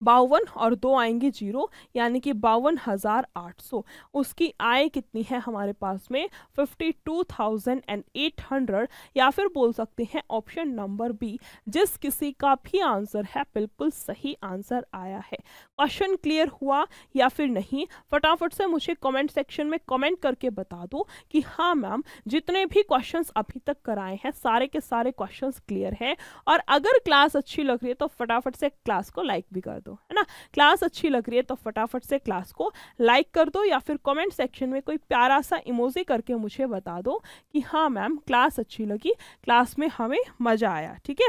A: बावन और दो आएंगे जीरो यानी कि बावन हज़ार आठ सौ उसकी आय कितनी है हमारे पास में fifty two thousand and eight hundred या फिर बोल सकते हैं ऑप्शन नंबर बी जिस किसी का भी आंसर है बिल्कुल सही आंसर आया है क्वेश्चन क्लियर हुआ या फिर नहीं फटाफट से मुझे कमेंट सेक्शन में कमेंट करके बता दो कि हाँ मैम जितने भी क्वेश्चन अभी तक कराए हैं सारे के सारे क्वेश्चन क्लियर हैं और अगर क्लास अच्छी लग रही है तो फटाफट से क्लास को लाइक भी कर दो दो है ना क्लास अच्छी लग रही है तो फटाफट से क्लास को लाइक कर दो या फिर कमेंट सेक्शन में कोई प्यारा सा इमोजी करके मुझे बता दो कि हाँ मैम क्लास अच्छी लगी क्लास में हमें मज़ा आया ठीक है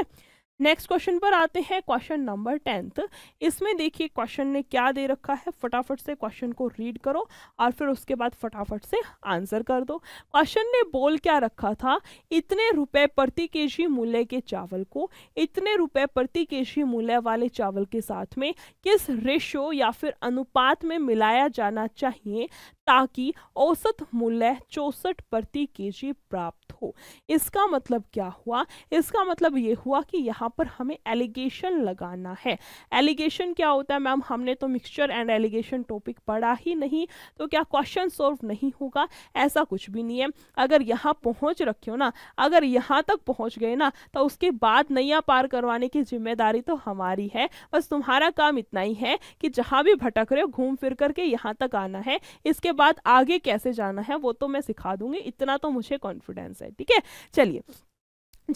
A: नेक्स्ट क्वेश्चन पर आते हैं क्वेश्चन नंबर टेंथ इसमें देखिए क्वेश्चन ने क्या दे रखा है फटाफट से क्वेश्चन को रीड करो और फिर उसके बाद फटाफट से आंसर कर दो क्वेश्चन ने बोल क्या रखा था इतने रुपए प्रति जी मूल्य के चावल को इतने रुपए प्रति जी मूल्य वाले चावल के साथ में किस रेशो या फिर अनुपात में मिलाया जाना चाहिए ताकि औसत मूल्य चौसठ प्रति के प्राप्त हो इसका मतलब क्या हुआ इसका मतलब ये हुआ कि यहाँ पर हमें एलिगेशन लगाना है एलिगेशन क्या होता है मैम हमने तो मिक्सचर एंड एलिगेशन टॉपिक पढ़ा ही नहीं तो क्या क्वेश्चन सॉल्व नहीं होगा ऐसा कुछ भी नहीं है अगर यहाँ पहुँच रखे हो ना अगर यहाँ तक पहुँच गए ना तो उसके बाद नैया पार करवाने की जिम्मेदारी तो हमारी है बस तुम्हारा काम इतना ही है कि जहाँ भी भटक रहे हो घूम फिर करके यहाँ तक आना है इसके बाद आगे कैसे जाना है वो तो मैं सिखा दूंगी इतना तो मुझे कॉन्फिडेंस है ठीक है चलिए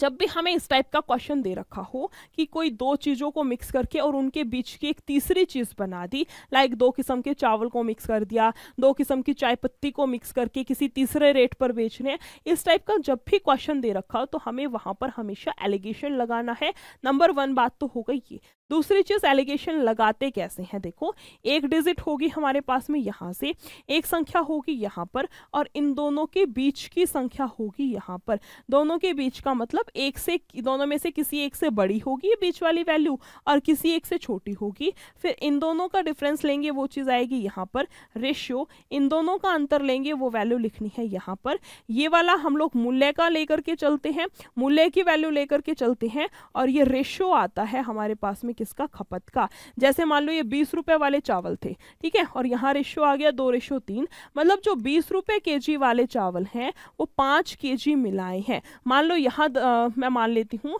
A: जब भी हमें इस टाइप का क्वेश्चन दे रखा हो कि कोई दो चीज़ों को मिक्स करके और उनके बीच की एक तीसरी चीज़ बना दी लाइक दो किस्म के चावल को मिक्स कर दिया दो किस्म की चाय पत्ती को मिक्स करके किसी तीसरे रेट पर बेचने इस टाइप का जब भी क्वेश्चन दे रखा हो तो हमें वहाँ पर हमेशा एलिगेशन लगाना है नंबर वन बात तो हो गई ये दूसरी चीज एलिगेशन लगाते कैसे हैं देखो एक डिजिट होगी हमारे पास में यहाँ से एक संख्या होगी यहाँ पर और इन दोनों के बीच की संख्या होगी यहाँ पर दोनों के बीच का मतलब एक से दोनों में से किसी एक से बड़ी होगी ये बीच वाली वैल्यू और किसी एक से छोटी होगी फिर इन दोनों का डिफरेंस लेंगे वो चीज़ आएगी यहाँ पर रेशियो इन दोनों का अंतर लेंगे वो वैल्यू लिखनी है यहाँ पर ये वाला हम लोग मूल्य का लेकर के चलते हैं मूल्य की वैल्यू लेकर के चलते हैं और ये रेशियो आता है हमारे पास में किसका खपत का जैसे मान लो ये बीस रुपए वाले चावल थे ठीक है और यहाँ रेशो आ गया दो रेशो तीन मतलब जो बीस रुपए के जी वाले चावल हैं वो पाँच के जी मिलाए हैं मान लो यहाँ मैं मान लेती हूँ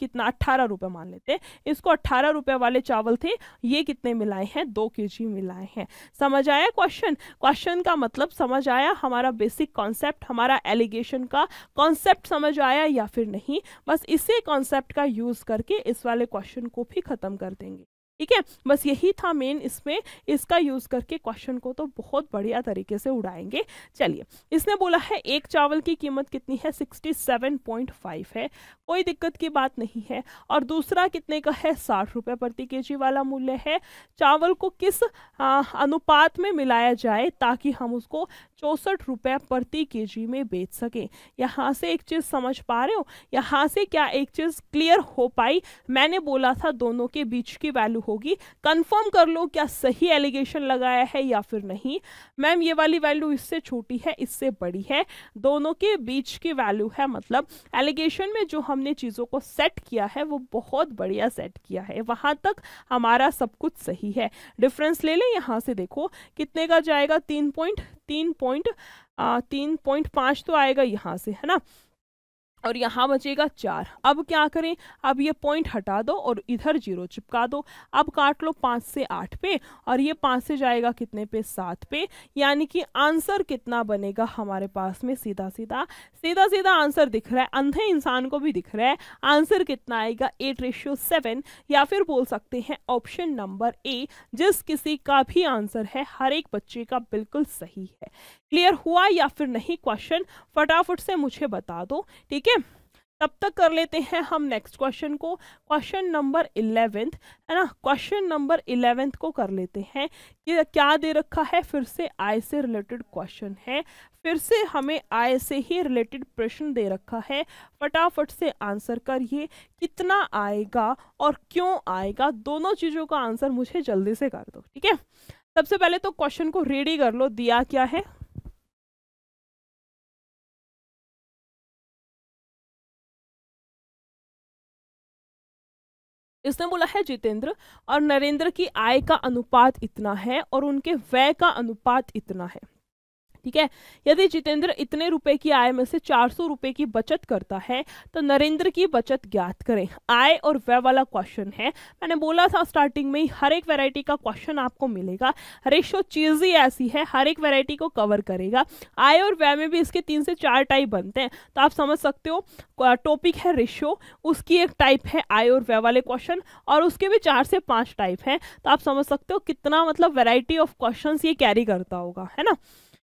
A: कितना अट्ठारह रुपये मान लेते इसको अट्ठारह रुपये वाले चावल थे ये कितने मिलाए हैं दो के जी मिलाए हैं समझ आया क्वेश्चन क्वेश्चन का मतलब समझ आया हमारा बेसिक कॉन्सेप्ट हमारा एलिगेशन का कॉन्सेप्ट समझ आया या फिर नहीं बस इसी कॉन्सेप्ट का यूज़ करके इस वाले क्वेश्चन को भी ख़त्म कर देंगे ठीक है बस यही था मेन इसमें इसका यूज़ करके क्वेश्चन को तो बहुत बढ़िया तरीके से उड़ाएंगे चलिए इसने बोला है एक चावल की कीमत कितनी है 67.5 है कोई दिक्कत की बात नहीं है और दूसरा कितने का है साठ रुपये प्रति केजी वाला मूल्य है चावल को किस आ, अनुपात में मिलाया जाए ताकि हम उसको चौंसठ रुपए प्रति जी में बेच सकें यहाँ से एक चीज़ समझ पा रहे हो यहाँ से क्या एक चीज़ क्लियर हो पाई मैंने बोला था दोनों के बीच की वैल्यू होगी कंफर्म कर लो क्या सही एलिगेशन लगाया है या फिर नहीं मैम ये वाली वैल्यू इससे छोटी है इससे बड़ी है दोनों के बीच की वैल्यू है मतलब एलिगेशन में जो हमने चीज़ों को सेट किया है वो बहुत बढ़िया सेट किया है वहाँ तक हमारा सब कुछ सही है डिफरेंस ले लें यहाँ से देखो कितने का जाएगा तीन पॉइंट तीन पॉइंट तीन पॉइंट पाँच तो आएगा यहाँ से है ना और यहाँ बचेगा चार अब क्या करें अब ये पॉइंट हटा दो और इधर जीरो चिपका दो अब काट लो पाँच से आठ पे और ये पाँच से जाएगा कितने पे सात पे यानी कि आंसर कितना बनेगा हमारे पास में सीधा सीधा सीधा सीधा आंसर दिख रहा है अंधे इंसान को भी दिख रहा है आंसर कितना आएगा एट रेशियो सेवन या फिर बोल सकते हैं ऑप्शन नंबर ए जिस किसी का भी आंसर है हर एक बच्चे का बिल्कुल सही है क्लियर हुआ या फिर नहीं क्वेश्चन फटाफट से मुझे बता दो ठीक है ठीक है तब तक कर लेते हैं हम नेक्स्ट क्वेश्चन को क्वेश्चन नंबर इलेवेंथ है ना क्वेश्चन नंबर इलेवेंथ को कर लेते हैं कि क्या दे रखा है फिर से आय से रिलेटेड क्वेश्चन है फिर से हमें आय से ही रिलेटेड प्रश्न दे रखा है फटाफट से आंसर करिए कितना आएगा और क्यों आएगा दोनों चीज़ों का आंसर मुझे जल्दी से कर दो ठीक है सबसे पहले तो क्वेश्चन को रेडी कर लो दिया क्या है इसने बोला है जितेंद्र और नरेंद्र की आय का अनुपात इतना है और उनके व्यय का अनुपात इतना है ठीक है यदि जितेंद्र इतने रुपए की आय में से चार सौ रुपए की बचत करता है तो नरेंद्र की बचत ज्ञात करें आय और व्यय वाला क्वेश्चन है मैंने बोला था स्टार्टिंग में ही हर एक वैरायटी का क्वेश्चन आपको मिलेगा रेशो चीज ही ऐसी है हर एक वैरायटी को कवर करेगा आय और व्यय में भी इसके तीन से चार टाइप बनते हैं तो आप समझ सकते हो टॉपिक है रेशो उसकी एक टाइप है आय और व्यय वाले क्वेश्चन और उसके भी चार से पांच टाइप हैं तो आप समझ सकते हो कितना मतलब वेराइटी ऑफ क्वेश्चन ये कैरी करता होगा है ना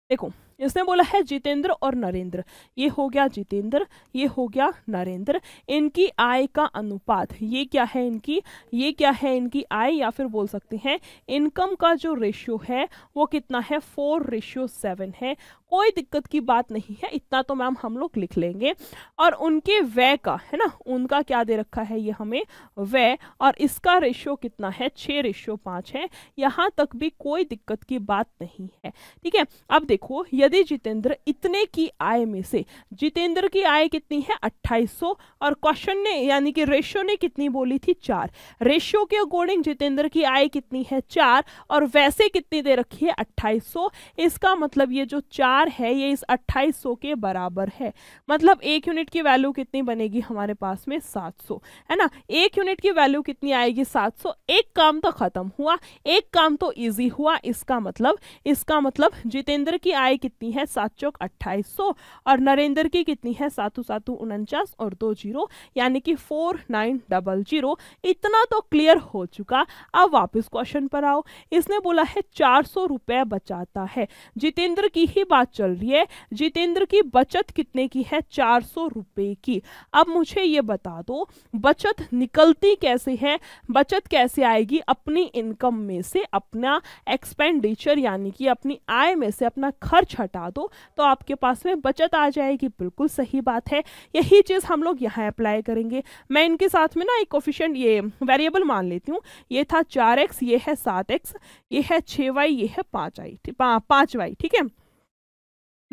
A: देखो इसने बोला है जितेंद्र और नरेंद्र ये हो गया जितेंद्र ये हो गया नरेंद्र इनकी आय का अनुपात ये क्या है इनकी ये क्या है इनकी आय या फिर बोल सकते हैं इनकम का जो रेशियो है वो कितना है फोर रेशियो सेवन है कोई दिक्कत की बात नहीं है इतना तो मैम हम लोग लिख लेंगे और उनके व्यय का है ना उनका क्या दे रखा है ये हमें व्यय और इसका रेशियो कितना है छः रेशियो पाँच है यहाँ तक भी कोई दिक्कत की बात नहीं है ठीक है अब देखो यदि जितेंद्र इतने की आय में से जितेंद्र की आय कितनी है अट्ठाईस और क्वेश्चन ने यानी कि रेशियो ने कितनी बोली थी चार रेशियो के अकॉर्डिंग जितेंद्र की आय कितनी है चार और वैसे कितनी दे रखी है अट्ठाईस इसका मतलब ये जो चार आर है ये इस 2800 के बराबर है मतलब एक यूनिट की वैल्यू कितनी बनेगी हमारे पास में 700 है ना एक यूनिट की वैल्यू कितनी आएगी 700 एक काम तो खत्म हुआ एक काम तो इजी हुआ इसका मतलब इसका मतलब जितेंद्र की आय कितनी है सात चौक अट्ठाईस और नरेंद्र की कितनी है सातु सातु उनचास और दो जीरो यानी कि फोर नाइन डबल जीरो इतना तो क्लियर हो चुका अब वापस क्वेश्चन पर आओ इसने बोला है चार सौ रुपये बचाता है जितेंद्र की ही बात चल रही है जितेंद्र की बचत कितने की है चार सौ रुपये की अब मुझे ये बता दो बचत निकलती कैसे है बचत कैसे आएगी अपनी इनकम में से अपना एक्सपेंडिचर यानी कि अपनी आय में से अपना खर्च हटा दो तो आपके पास में बचत आ जाएगी बिल्कुल सही बात है यही चीज़ हम लोग यहाँ अप्लाई करेंगे मैं इनके साथ में ना एक कोफिशेंट ये वेरिएबल मान लेती हूँ ये था चार एक्स ये है सात एक्स ये है छः वाई ये है पाँच आई पाँच वाई ठीक है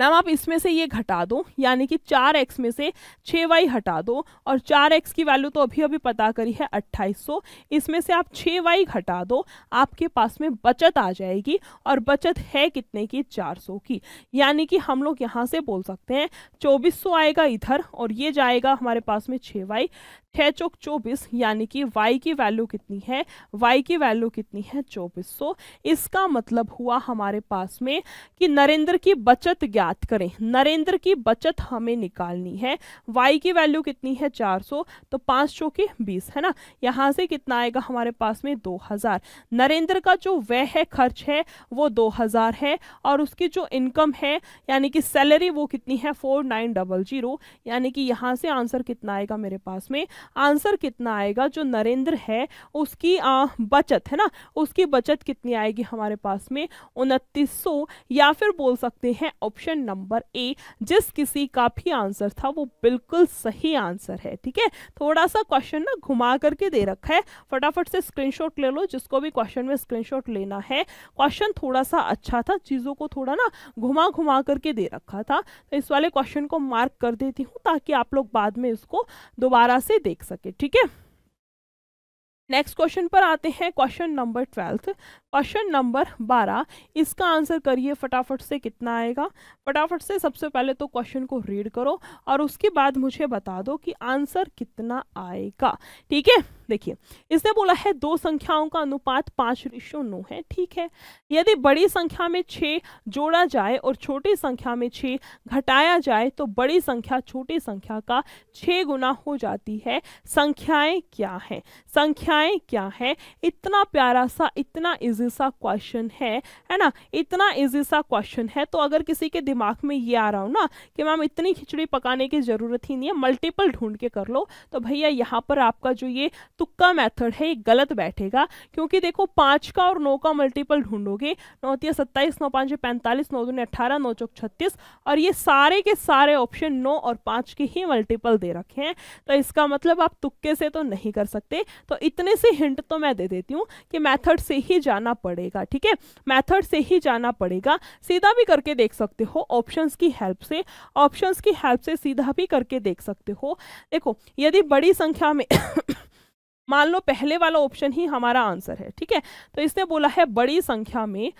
A: मैम आप इसमें से ये घटा दो यानी कि चार एक्स में से छः वाई हटा दो और चार एक्स की वैल्यू तो अभी अभी पता करी है अट्ठाईस सौ इसमें से आप छः वाई घटा दो आपके पास में बचत आ जाएगी और बचत है कितने की चार सौ की यानी कि हम लोग यहाँ से बोल सकते हैं चौबीस सौ आएगा इधर और ये जाएगा हमारे पास में छः वाई छः चौक चौबीस यानी कि y की वैल्यू कितनी है y की वैल्यू कितनी है चौबीस सौ इसका मतलब हुआ हमारे पास में कि नरेंद्र की बचत ज्ञात करें नरेंद्र की बचत हमें निकालनी है y की वैल्यू कितनी है चार सौ तो पाँच चौके बीस है ना यहाँ से कितना आएगा हमारे पास में दो हज़ार नरेंद्र का जो वह है खर्च है वो दो हज़ार है और उसकी जो इनकम है यानी कि सैलरी वो कितनी है फोर नाइन डबल जीरो यानी कि यहाँ से आंसर कितना आएगा मेरे पास में आंसर कितना आएगा जो नरेंद्र है उसकी बचत है ना उसकी बचत कितनी आएगी हमारे पास में उनतीस या फिर बोल सकते हैं ऑप्शन नंबर ए जिस किसी का भी आंसर था वो बिल्कुल सही आंसर है ठीक है थोड़ा सा क्वेश्चन ना घुमा करके दे रखा है फटाफट से स्क्रीनशॉट ले लो जिसको भी क्वेश्चन में स्क्रीनशॉट लेना है क्वेश्चन थोड़ा सा अच्छा था चीज़ों को थोड़ा ना घुमा घुमा करके दे रखा था तो इस वाले क्वेश्चन को मार्क कर देती हूँ ताकि आप लोग बाद में इसको दोबारा से देख देख सके ठीक है नेक्स्ट क्वेश्चन पर आते हैं question number twelfth question number बारह इसका आंसर करिए फटाफट से कितना आएगा फटाफट से सबसे पहले तो क्वेश्चन को रीड करो और उसके बाद मुझे बता दो कि आंसर कितना आएगा ठीक है देखिए इसने बोला है दो संख्याओं का अनुपात पाँच रिशो नौ है ठीक है यदि बड़ी संख्या में छः जोड़ा जाए और छोटी संख्या में छः घटाया जाए तो बड़ी संख्या छोटी संख्या का छः गुना हो जाती है संख्याएं क्या हैं संख्या भाषाएं क्या हैं इतना प्यारा सा इतना इजी सा क्वेश्चन है है ना इतना इजी सा क्वेश्चन है तो अगर किसी के दिमाग में ये आ रहा हो ना कि मैम इतनी खिचड़ी पकाने की ज़रूरत ही नहीं है मल्टीपल ढूंढ के कर लो तो भैया यहाँ पर आपका जो ये तुक्का मैथड है ये गलत बैठेगा क्योंकि देखो पाँच का और नौ का मल्टीपल ढूंढोगे नौ तीस सत्ताईस नौ पाँच पैंतालीस नौ दून अट्ठारह नौ चौक छत्तीस और ये सारे के सारे ऑप्शन नौ और पाँच के ही मल्टीपल दे रखे हैं तो इसका मतलब आप तुक्के से तो नहीं कर सकते तो इतने इसमें से हिंट तो मैं दे देती हूँ कि मैथड से ही जाना पड़ेगा ठीक है मैथड से ही जाना पड़ेगा सीधा भी करके देख सकते हो ऑप्शन की हेल्प से ऑप्शन की हेल्प से सीधा भी करके देख सकते हो देखो यदि बड़ी संख्या में [coughs] मान लो पहले वाला ऑप्शन ही हमारा आंसर है ठीक है तो इसने बोला है बड़ी संख्या में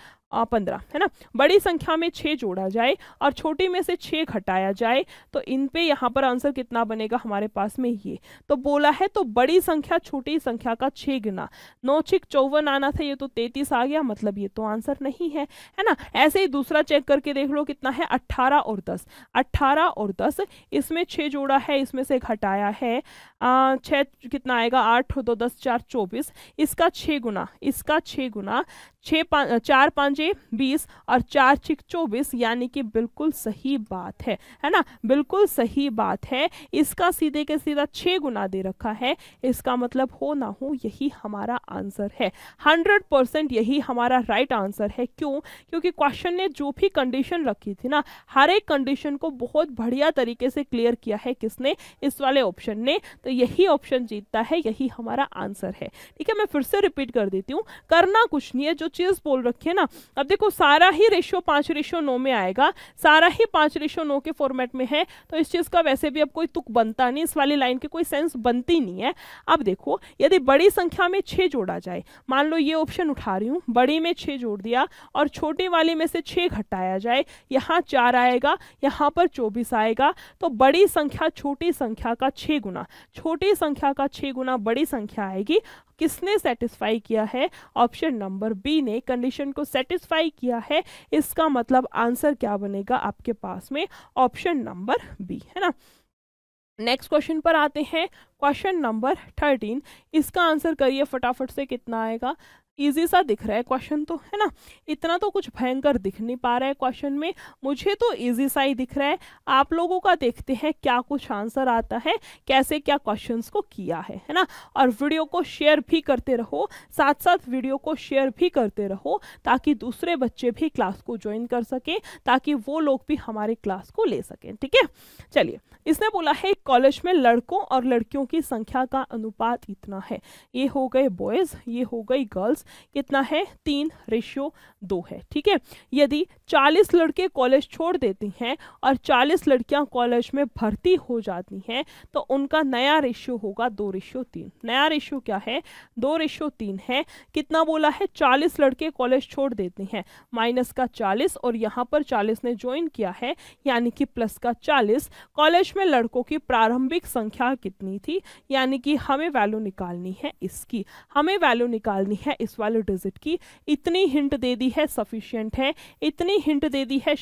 A: पंद्रह है ना बड़ी संख्या में छः जोड़ा जाए और छोटी में से छः घटाया जाए तो इन पे यहाँ पर आंसर कितना बनेगा हमारे पास में ये तो बोला है तो बड़ी संख्या छोटी संख्या का छः गिना नौ छिक चौवन आना था ये तो तैतीस आ गया मतलब ये तो आंसर नहीं है है ना ऐसे ही दूसरा चेक करके देख लो कितना है अट्ठारह और दस अट्ठारह और दस इसमें छः जोड़ा है इसमें से घटाया है छः कितना आएगा आठ दो दस चार चौबीस इसका छः गुना इसका छः गुना छः पाँच चार पाँचे बीस और चार छः चौबीस यानी कि बिल्कुल सही बात है है ना बिल्कुल सही बात है इसका सीधे के सीधा छः गुना दे रखा है इसका मतलब हो ना हो यही हमारा आंसर है हंड्रेड परसेंट यही हमारा राइट आंसर है क्यों क्योंकि क्वेश्चन ने जो भी कंडीशन रखी थी ना हर एक कंडीशन को बहुत बढ़िया तरीके से क्लियर किया है किसने इस वाले ऑप्शन ने तो यही ऑप्शन जीतता है यही हमारा आंसर है ठीक है मैं फिर से रिपीट कर देती हूँ करना कुछ नहीं है जो चीज़ बोल रखी है ना अब देखो सारा ही रेशो पांच रेशो नौ में आएगा सारा ही पांच रेशो नौ के फॉर्मेट में है तो इस चीज़ का वैसे भी अब कोई तुक बनता नहीं इस वाली लाइन की कोई सेंस बनती नहीं है अब देखो यदि बड़ी संख्या में छह जोड़ा जाए मान लो ये ऑप्शन उठा रही हूँ बड़ी में छे जोड़ दिया और छोटी वाली में से छः घटाया जाए यहाँ चार आएगा यहाँ पर चौबीस आएगा तो बड़ी संख्या छोटी संख्या का छह गुना छोटी संख्या का छह गुना बड़ी संख्या आएगी किसने सेटिस्फाई किया है ऑप्शन नंबर बी ने कंडीशन को सेटिस्फाई किया है इसका मतलब आंसर क्या बनेगा आपके पास में ऑप्शन नंबर बी है ना नेक्स्ट क्वेश्चन पर आते हैं क्वेश्चन नंबर थर्टीन इसका आंसर करिए फटाफट से कितना आएगा इजी सा दिख रहा है क्वेश्चन तो है ना इतना तो कुछ भयंकर दिख नहीं पा रहा है क्वेश्चन में मुझे तो इजी सा ही दिख रहा है आप लोगों का देखते हैं क्या कुछ आंसर आता है कैसे क्या क्वेश्चन को किया है है ना और वीडियो को शेयर भी करते रहो साथ साथ वीडियो को शेयर भी करते रहो ताकि दूसरे बच्चे भी क्लास को ज्वाइन कर सकें ताकि वो लोग भी हमारे क्लास को ले सकें ठीक है चलिए इसने बोला है कॉलेज में लड़कों और लड़कियों की संख्या का अनुपात इतना है ये हो गए बॉयज़ ये हो गई गर्ल्स कितना है तीन रेशियो दो है ठीक है यदि 40 लड़के कॉलेज छोड़ देती हैं और 40 लड़कियां कॉलेज में भर्ती हो जाती हैं तो उनका नया रेशियो होगा दो रेशियो तीन नया रेशियो क्या है दो रेशियो तीन है कितना बोला है 40 लड़के कॉलेज छोड़ देते हैं माइनस का 40 और यहाँ पर 40 ने ज्वाइन किया है यानी कि प्लस का 40 कॉलेज में लड़कों की प्रारंभिक संख्या कितनी थी यानी कि हमें वैल्यू निकालनी है इसकी हमें वैल्यू निकालनी है इस इज वैलिड इज की इतनी हिंट दे दी है सफिशियंट है इतनी हिंट दे दी है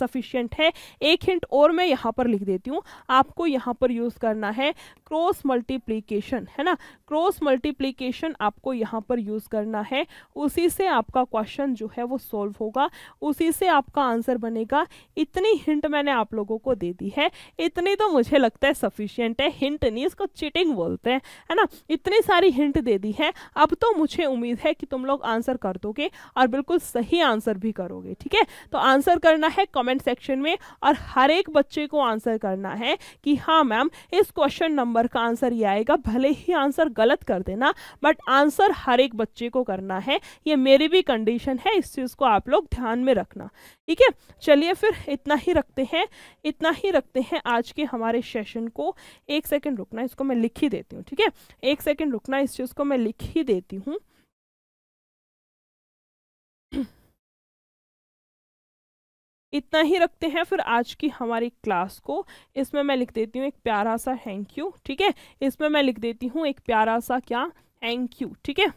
A: सफिशियंट है एक हिंट और मैं यहाँ पर लिख देती हूँ आपको यहाँ पर यूज़ करना है क्रॉस मल्टीप्लीकेशन है ना क्रॉस मल्टीप्लीकेशन आपको यहाँ पर यूज़ करना है उसी से आपका क्वेश्चन जो है वो सॉल्व होगा उसी से आपका आंसर बनेगा इतनी हिंट मैंने आप लोगों को दे दी है इतनी तो मुझे लगता है सफिशियंट है हिंट नहीं इसको चिटिंग बोलते हैं है ना इतनी सारी हिंट दे दी है अब तो मुझे उम्मीद है है कि तुम लोग आंसर कर दोगे और बिल्कुल सही आंसर भी करोगे ठीक है तो आंसर करना है कमेंट सेक्शन में और हर एक बच्चे को आंसर करना है कि हाँ मैम इस क्वेश्चन नंबर का आंसर ये आएगा भले ही आंसर गलत कर देना बट आंसर हर एक बच्चे को करना है ये मेरी भी कंडीशन है इस चीज़ को आप लोग ध्यान में रखना ठीक है चलिए फिर इतना ही रखते हैं इतना ही रखते हैं आज के हमारे सेशन को एक सेकेंड रुकना इसको मैं लिख ही देती हूँ ठीक है एक सेकेंड रुकना इस चीज़ को मैं लिख ही देती हूँ इतना ही रखते हैं फिर आज की हमारी क्लास को इसमें मैं लिख देती हूँ एक प्यारा सा थैंक यू ठीक है इसमें मैं लिख देती हूँ एक प्यारा सा क्या थैंक यू ठीक है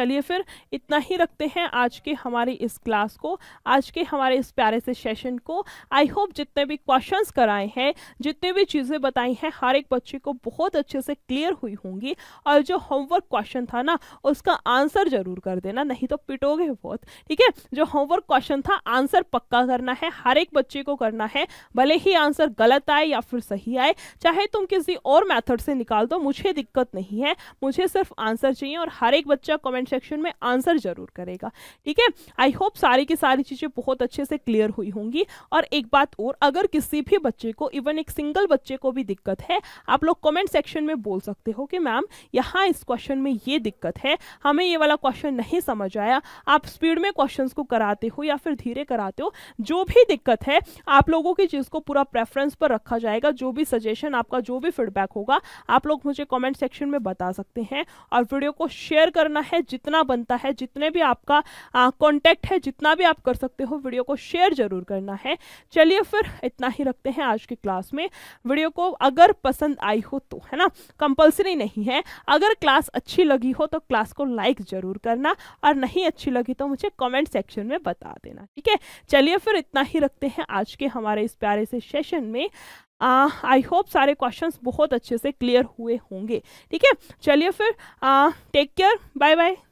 A: चलिए फिर इतना ही रखते हैं आज के हमारी इस क्लास को आज के हमारे इस प्यारे से सेशन को आई होप जितने भी क्वेश्चंस कराए हैं जितने भी चीज़ें बताई हैं हर एक बच्चे को बहुत अच्छे से क्लियर हुई होंगी और जो होमवर्क क्वेश्चन था ना उसका आंसर जरूर कर देना नहीं तो पिटोगे बहुत ठीक है जो होमवर्क क्वेश्चन था आंसर पक्का करना है हर एक बच्चे को करना है भले ही आंसर गलत आए या फिर सही आए चाहे तुम किसी और मैथड से निकाल दो मुझे दिक्कत नहीं है मुझे सिर्फ आंसर चाहिए और हर एक बच्चा कमेंट सेक्शन में आंसर जरूर करेगा ठीक है आई होप सारी की सारी चीज़ें बहुत अच्छे से क्लियर हुई होंगी और एक बात और अगर किसी भी बच्चे को इवन एक सिंगल बच्चे को भी दिक्कत है आप लोग कमेंट सेक्शन में बोल सकते हो कि मैम यहाँ इस क्वेश्चन में ये दिक्कत है हमें ये वाला क्वेश्चन नहीं समझ आया आप स्पीड में क्वेश्चन को कराते हो या फिर धीरे कराते हो जो भी दिक्कत है आप लोगों की चीज़ को पूरा प्रेफरेंस पर रखा जाएगा जो भी सजेशन आपका जो भी फीडबैक होगा आप लोग मुझे कॉमेंट सेक्शन में बता सकते हैं और वीडियो को शेयर करना है जितना बनता है जितने भी आपका कॉन्टैक्ट है जितना भी आप कर सकते हो वीडियो को शेयर जरूर करना है चलिए फिर इतना ही रखते हैं आज की क्लास में वीडियो को अगर पसंद आई हो तो है ना कंपल्सरी नहीं है अगर क्लास अच्छी लगी हो तो क्लास को लाइक जरूर करना और नहीं अच्छी लगी तो मुझे कमेंट सेक्शन में बता देना ठीक है चलिए फिर इतना ही रखते हैं आज के हमारे इस प्यारे से सेशन में आई होप सारे क्वेश्चंस बहुत अच्छे से क्लियर हुए होंगे ठीक है चलिए फिर टेक केयर बाय बाय